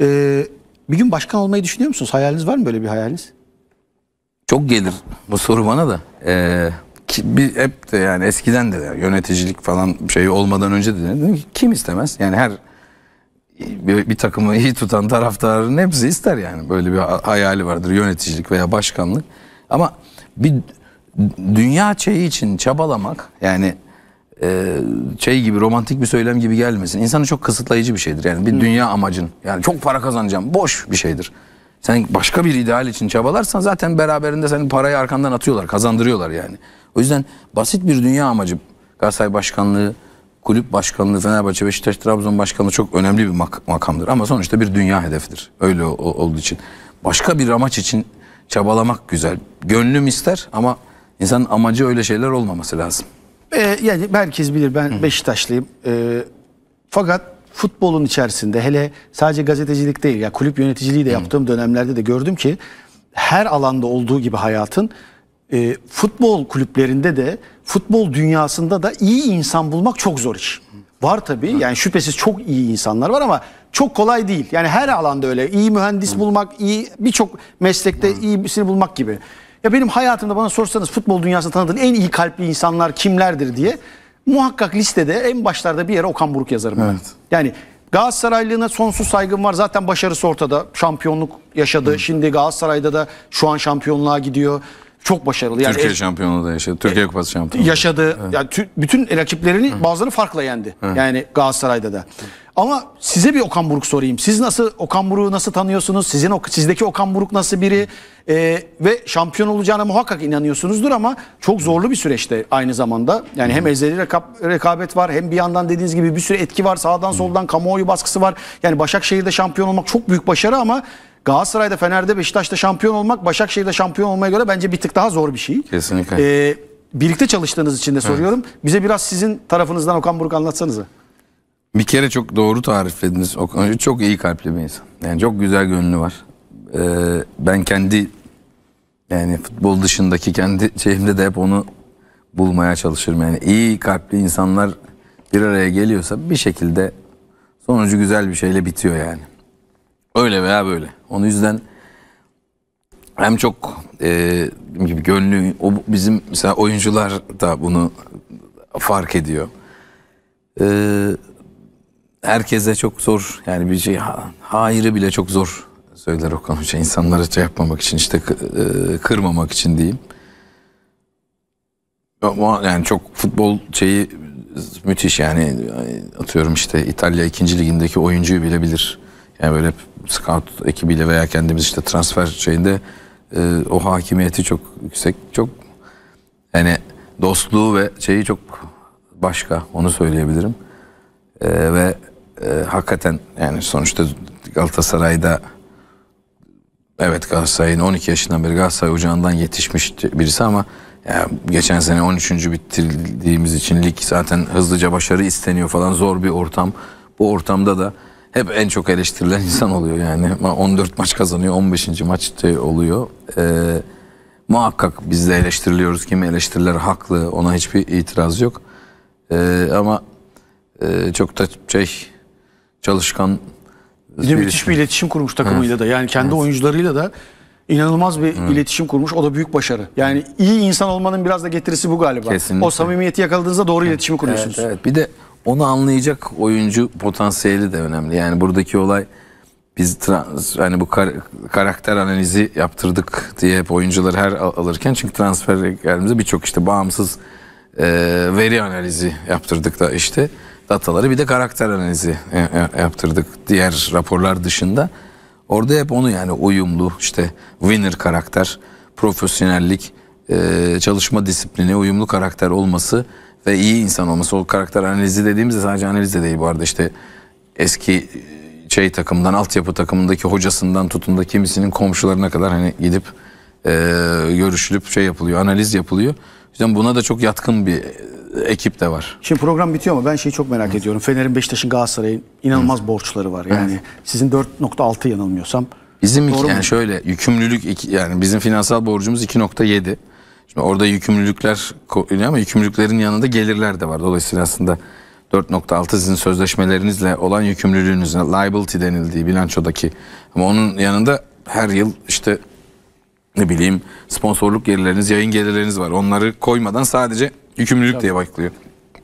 Ee, bir gün başkan olmayı düşünüyor musunuz? Hayaliniz var mı böyle bir hayaliniz? Çok gelir bu soru bana da. Ee, ki, bir, hep de yani eskiden de yöneticilik falan şey olmadan önce de dedim ki kim istemez? Yani her bir, bir takımı iyi tutan taraftarın hepsi ister yani. Böyle bir hayali vardır yöneticilik veya başkanlık. Ama bir dünya şeyi için çabalamak yani e, şey gibi romantik bir söylem gibi gelmesin. İnsanı çok kısıtlayıcı bir şeydir. Yani bir dünya amacın. Yani çok para kazanacağım. Boş bir şeydir. Sen başka bir ideal için çabalarsan zaten beraberinde senin parayı arkandan atıyorlar, kazandırıyorlar yani. O yüzden basit bir dünya amacı Galatasaray Başkanlığı, kulüp başkanlığı, Fenerbahçe, Beşiktaş, Trabzon başkanlığı çok önemli bir mak makamdır. Ama sonuçta bir dünya hedefidir. Öyle olduğu için. Başka bir amaç için çabalamak güzel. Gönlüm ister ama insanın amacı öyle şeyler olmaması lazım. E, yani herkes bilir ben Hı. Beşiktaşlıyım. E, fakat futbolun içerisinde hele sadece gazetecilik değil ya yani kulüp yöneticiliği de yaptığım Hı. dönemlerde de gördüm ki her alanda olduğu gibi hayatın e, futbol kulüplerinde de futbol dünyasında da iyi insan bulmak çok zor iş. Var tabii yani şüphesiz çok iyi insanlar var ama çok kolay değil. Yani her alanda öyle iyi mühendis bulmak, iyi birçok meslekte iyisini bulmak gibi. Ya benim hayatımda bana sorsanız futbol dünyasında tanıdığın en iyi kalpli insanlar kimlerdir diye muhakkak listede en başlarda bir yere Okan Buruk yazarım. Evet. Ben. Yani Galatasaraylılığına sonsuz saygım var. Zaten başarısı ortada. Şampiyonluk yaşadı. Hı. Şimdi Galatasaray'da da şu an şampiyonluğa gidiyor. Çok başarılı. Yani Türkiye e, şampiyonluğu da yaşadı. Türkiye e, Kupası şampiyonluğu. Yaşadı. Evet. Yani bütün rakiplerini Hı. bazıları farkla yendi. Hı. Yani Galatasaray'da da. Hı. Ama size bir Okan Buruk sorayım. Siz nasıl Okan Buruk'u nasıl tanıyorsunuz? Sizin sizdeki Okan Buruk nasıl biri? Ee, ve şampiyon olacağına muhakkak inanıyorsunuzdur ama çok zorlu bir süreçte aynı zamanda. Yani hem ezeli rekabet var hem bir yandan dediğiniz gibi bir sürü etki var. Sağdan soldan kamuoyu baskısı var. Yani Başakşehir'de şampiyon olmak çok büyük başarı ama Galatasaray'da, Fener'de, Beşiktaş'ta şampiyon olmak Başakşehir'de şampiyon olmaya göre bence bir tık daha zor bir şey. Kesinlikle. Ee, birlikte çalıştığınız için de soruyorum. Evet. Bize biraz sizin tarafınızdan Okan Buruk anlatsanıza. Bir kere çok doğru tariflediniz o konuyu. Çok iyi kalpli bir insan. Yani çok güzel gönlü var. Ee, ben kendi yani futbol dışındaki kendi şeyimde de hep onu bulmaya çalışırım. Yani iyi kalpli insanlar bir araya geliyorsa bir şekilde sonucu güzel bir şeyle bitiyor yani. Öyle veya böyle. Onun yüzden hem çok e, gibi gönlü o bizim mesela oyuncular da bunu fark ediyor. Eee herkese çok zor yani bir şey hayırı bile çok zor söyler Okan Hoca insanları şey yapmamak için işte e, kırmamak için diyeyim. Ama yani çok futbol şeyi müthiş yani atıyorum işte İtalya 2. ligindeki oyuncuyu bilebilir. Yani böyle scout ekibiyle veya kendimiz işte transfer şeyinde e, o hakimiyeti çok yüksek. Çok yani dostluğu ve şeyi çok başka onu söyleyebilirim. Ee, ve e, hakikaten yani sonuçta Galatasaray'da evet Galatasaray'ın 12 yaşından beri Galatasaray ocağından yetişmiş birisi ama yani geçen sene 13. bitirdiğimiz için lig zaten hızlıca başarı isteniyor falan zor bir ortam. Bu ortamda da hep en çok eleştirilen insan oluyor yani. 14 maç kazanıyor, 15. maç oluyor. Ee, muhakkak biz de eleştiriliyoruz. Kimi eleştiriler haklı, ona hiçbir itiraz yok. Ee, ama e, çok da şey Çalışkan. Bir de müthiş bir iletişim kurmuş takımıyla evet. da. Yani kendi evet. oyuncularıyla da inanılmaz bir evet. iletişim kurmuş. O da büyük başarı. Yani iyi insan olmanın biraz da getirisi bu galiba. Kesinlikle. O samimiyeti yakaladığınızda doğru evet. iletişimi kuruyorsunuz. Evet, evet. Bir de onu anlayacak oyuncu potansiyeli de önemli. Yani buradaki olay biz trans, hani bu kar, karakter analizi yaptırdık diye hep oyuncuları her alırken çünkü transfer geldiğimizde birçok işte bağımsız e, veri analizi yaptırdık da işte dataları bir de karakter analizi e, e, yaptırdık diğer raporlar dışında. Orada hep onu yani uyumlu işte winner karakter, profesyonellik, e, çalışma disiplini, uyumlu karakter olması ve iyi insan olması. O karakter analizi dediğimizde sadece analiz de değil bu arada işte eski şey takımdan, altyapı takımındaki hocasından tutun da kimisinin komşularına kadar hani gidip e, görüşülüp şey yapılıyor, analiz yapılıyor. O buna da çok yatkın bir ekip de var. Şimdi program bitiyor ama ben şeyi çok merak Hı. ediyorum. Fener'in, Beşiktaş'ın, Galatasaray'ın inanılmaz Hı. borçları var. Yani Hı. sizin 4.6 yanılmıyorsam. Bizim Doğru yani şöyle yükümlülük iki, yani bizim finansal borcumuz 2.7. Şimdi orada yükümlülükler ama yükümlülüklerin yanında gelirler de var. Dolayısıyla aslında 4.6 sizin sözleşmelerinizle olan yükümlülüğünüz liability denildiği bilançodaki ama onun yanında her yıl işte ne bileyim sponsorluk gelirleriniz, yayın gelirleriniz var. Onları koymadan sadece Yükümlülük Tabii. diye bakılıyor.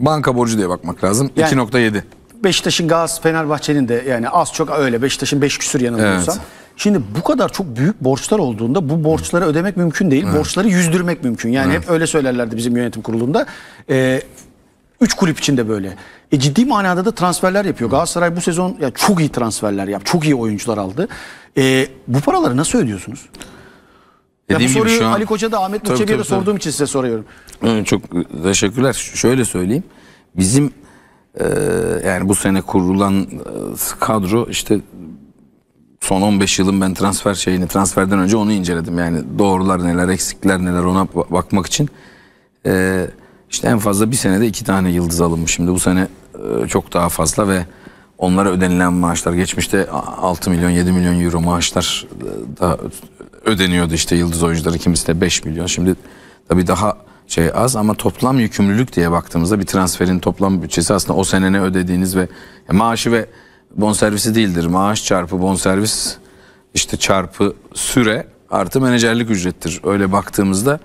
Banka borcu diye bakmak lazım. Yani, 2.7. Beşiktaş'ın Gaz, Fenerbahçe'nin de yani az çok öyle. Beşiktaş'ın 5 beş küsür yanılmıyorsam. Evet. Şimdi bu kadar çok büyük borçlar olduğunda bu borçları ödemek mümkün değil. Evet. Borçları yüzdürmek mümkün. Yani evet. hep öyle söylerlerdi bizim yönetim kurulunda. Ee, üç kulüp içinde böyle. E, ciddi manada da transferler yapıyor. Galatasaray bu sezon ya çok iyi transferler yap, Çok iyi oyuncular aldı. E, bu paraları nasıl ödüyorsunuz? Dediğim ya bu soruyu gibi şu an... Ali Koç'a da Ahmet Muçebi'ye de sorduğum için size soruyorum. çok teşekkürler. şöyle söyleyeyim. Bizim e, yani bu sene kurulan e, kadro işte son 15 yılın ben transfer şeyini transferden önce onu inceledim. Yani doğrular neler eksikler neler ona bakmak için. E, işte en fazla bir senede iki tane yıldız alınmış. Şimdi bu sene e, çok daha fazla ve onlara ödenilen maaşlar geçmişte 6 milyon 7 milyon euro maaşlar e, da ödeniyordu işte yıldız oyuncuları kimisine 5 milyon. Şimdi tabii daha şey az ama toplam yükümlülük diye baktığımızda bir transferin toplam bütçesi aslında o senene ödediğiniz ve maaşı ve bonservisi değildir. Maaş çarpı bonservis işte çarpı süre artı menajerlik ücrettir. Öyle baktığımızda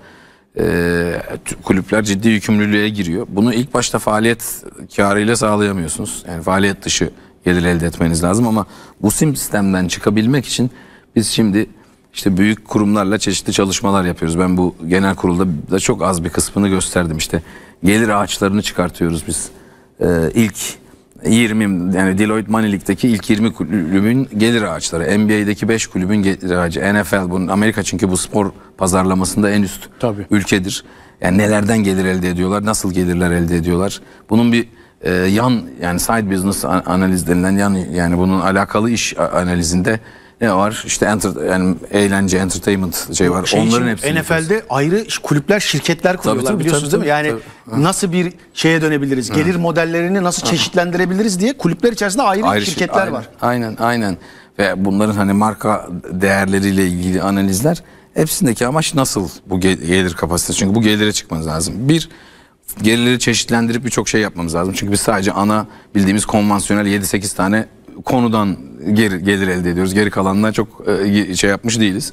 e, kulüpler ciddi yükümlülüğe giriyor. Bunu ilk başta faaliyet karıyla sağlayamıyorsunuz. Yani faaliyet dışı gelir elde etmeniz lazım ama bu sistemden çıkabilmek için biz şimdi işte büyük kurumlarla çeşitli çalışmalar yapıyoruz. Ben bu genel kurulda da çok az bir kısmını gösterdim İşte Gelir ağaçlarını çıkartıyoruz biz. Ee, ilk 20 yani Deloitte Manilik'teki ilk 20 kulübün gelir ağaçları. NBA'deki 5 kulübün gelir ağacı. NFL bunun Amerika çünkü bu spor pazarlamasında en üst Tabii. ülkedir. Yani nelerden gelir elde ediyorlar, nasıl gelirler elde ediyorlar. Bunun bir e, yan yani side business analiz denilen yan yani bunun alakalı iş analizinde ne var? İşte enter, yani eğlence, entertainment şey var. Şey Onların hepsi. NFL'de yapıyoruz. ayrı kulüpler, şirketler kuruyorlar tabii, tabii, biliyorsunuz tabii, değil mi? Yani tabii. nasıl bir şeye dönebiliriz? Ha. Gelir modellerini nasıl çeşitlendirebiliriz diye kulüpler içerisinde ayrı, ayrı şey, şirketler ayrı, var. Aynen, aynen. Ve bunların hani marka değerleriyle ilgili analizler hepsindeki amaç nasıl bu gelir kapasitesi? Çünkü bu gelire çıkmanız lazım. Bir gelirleri çeşitlendirip birçok şey yapmamız lazım. Çünkü biz sadece ana bildiğimiz konvansiyonel 7-8 tane konudan geri, gelir elde ediyoruz. Geri kalanına çok e, şey yapmış değiliz.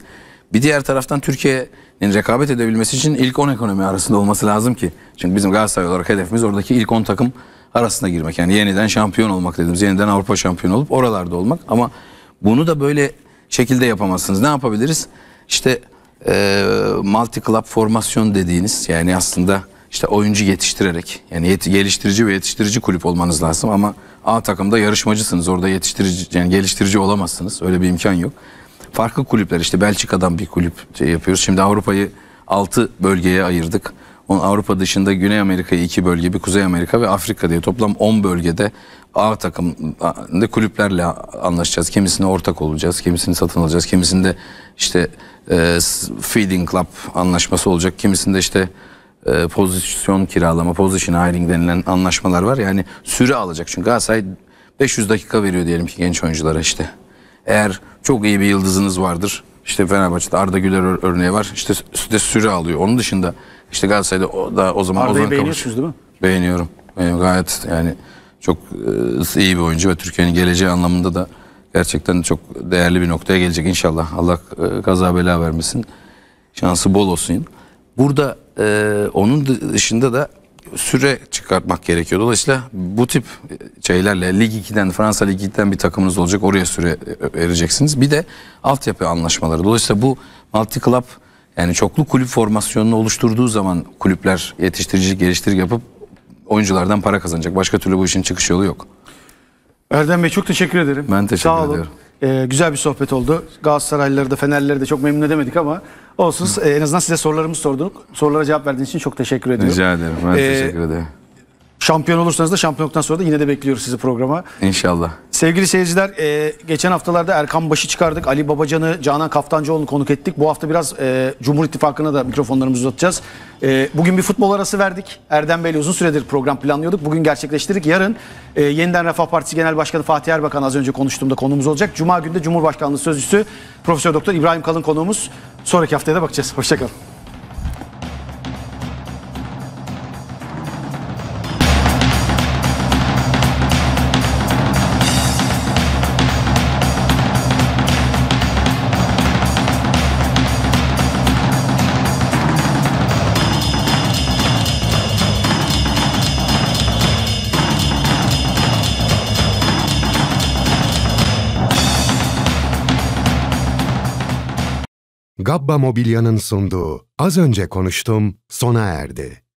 Bir diğer taraftan Türkiye'nin rekabet edebilmesi için ilk 10 ekonomi arasında olması lazım ki. Çünkü bizim Galatasaray olarak hedefimiz oradaki ilk 10 takım arasına girmek. Yani yeniden şampiyon olmak dediğimiz yeniden Avrupa şampiyonu olup oralarda olmak. Ama bunu da böyle şekilde yapamazsınız. Ne yapabiliriz? İşte e, multi club formasyon dediğiniz yani aslında işte oyuncu yetiştirerek yani yet geliştirici ve yetiştirici kulüp olmanız lazım ama A takımda yarışmacısınız orada yetiştirici yani geliştirici olamazsınız öyle bir imkan yok. Farklı kulüpler işte Belçika'dan bir kulüp şey yapıyoruz şimdi Avrupa'yı 6 bölgeye ayırdık. Onun Avrupa dışında Güney Amerika'yı 2 bölge bir Kuzey Amerika ve Afrika diye toplam 10 bölgede A takım ne kulüplerle anlaşacağız. Kimisine ortak olacağız, kimisini satın alacağız, kimisinde işte e, feeding club anlaşması olacak, kimisinde işte e, pozisyon kiralama, position hiring denilen anlaşmalar var. Yani süre alacak çünkü Galatasaray 500 dakika veriyor diyelim ki genç oyunculara işte. Eğer çok iyi bir yıldızınız vardır. işte Fenerbahçe'de Arda Güler örneği var. İşte, işte süre alıyor. Onun dışında işte Galatasaray'da o, da o zaman Arda'yı Ozan değil mi? Beğeniyorum. Beğeniyorum. Gayet yani çok e, iyi bir oyuncu ve Türkiye'nin geleceği anlamında da gerçekten çok değerli bir noktaya gelecek inşallah. Allah e, kaza bela vermesin. Şansı bol olsun. Burada e, onun dışında da süre çıkartmak gerekiyor. Dolayısıyla bu tip e, şeylerle Lig 2'den Fransa Lig 2'den bir takımınız olacak oraya süre e, vereceksiniz. Bir de altyapı anlaşmaları. Dolayısıyla bu multi club yani çoklu kulüp formasyonunu oluşturduğu zaman kulüpler yetiştirici geliştir yapıp oyunculardan para kazanacak. Başka türlü bu işin çıkış yolu yok. Erdem Bey çok teşekkür ederim. Ben teşekkür Sağ olun. ediyorum. Ee, güzel bir sohbet oldu. Galatasaraylıları da Fenerlileri de çok memnun edemedik ama olsun. Ee, en azından size sorularımızı sorduk. Sorulara cevap verdiğiniz için çok teşekkür ediyorum. Rica ederim. Ben Ee, teşekkür ederim. Şampiyon olursanız da şampiyonluktan sonra da yine de bekliyoruz sizi programa. İnşallah. Sevgili seyirciler e, geçen haftalarda Erkan Baş'ı çıkardık. Ali Babacan'ı, Canan Kaftancıoğlu'nu konuk ettik. Bu hafta biraz e, Cumhur İttifakı'na da mikrofonlarımızı uzatacağız. E, bugün bir futbol arası verdik. Erdem Bey'le uzun süredir program planlıyorduk. Bugün gerçekleştirdik. Yarın e, yeniden Refah Partisi Genel Başkanı Fatih Erbakan az önce konuştuğumda konuğumuz olacak. Cuma günü de Cumhurbaşkanlığı Sözcüsü Profesör Doktor İbrahim Kalın konuğumuz. Sonraki haftaya da bakacağız. Hoşçakalın. Gabba Mobilya'nın sunduğu Az Önce Konuştum sona erdi.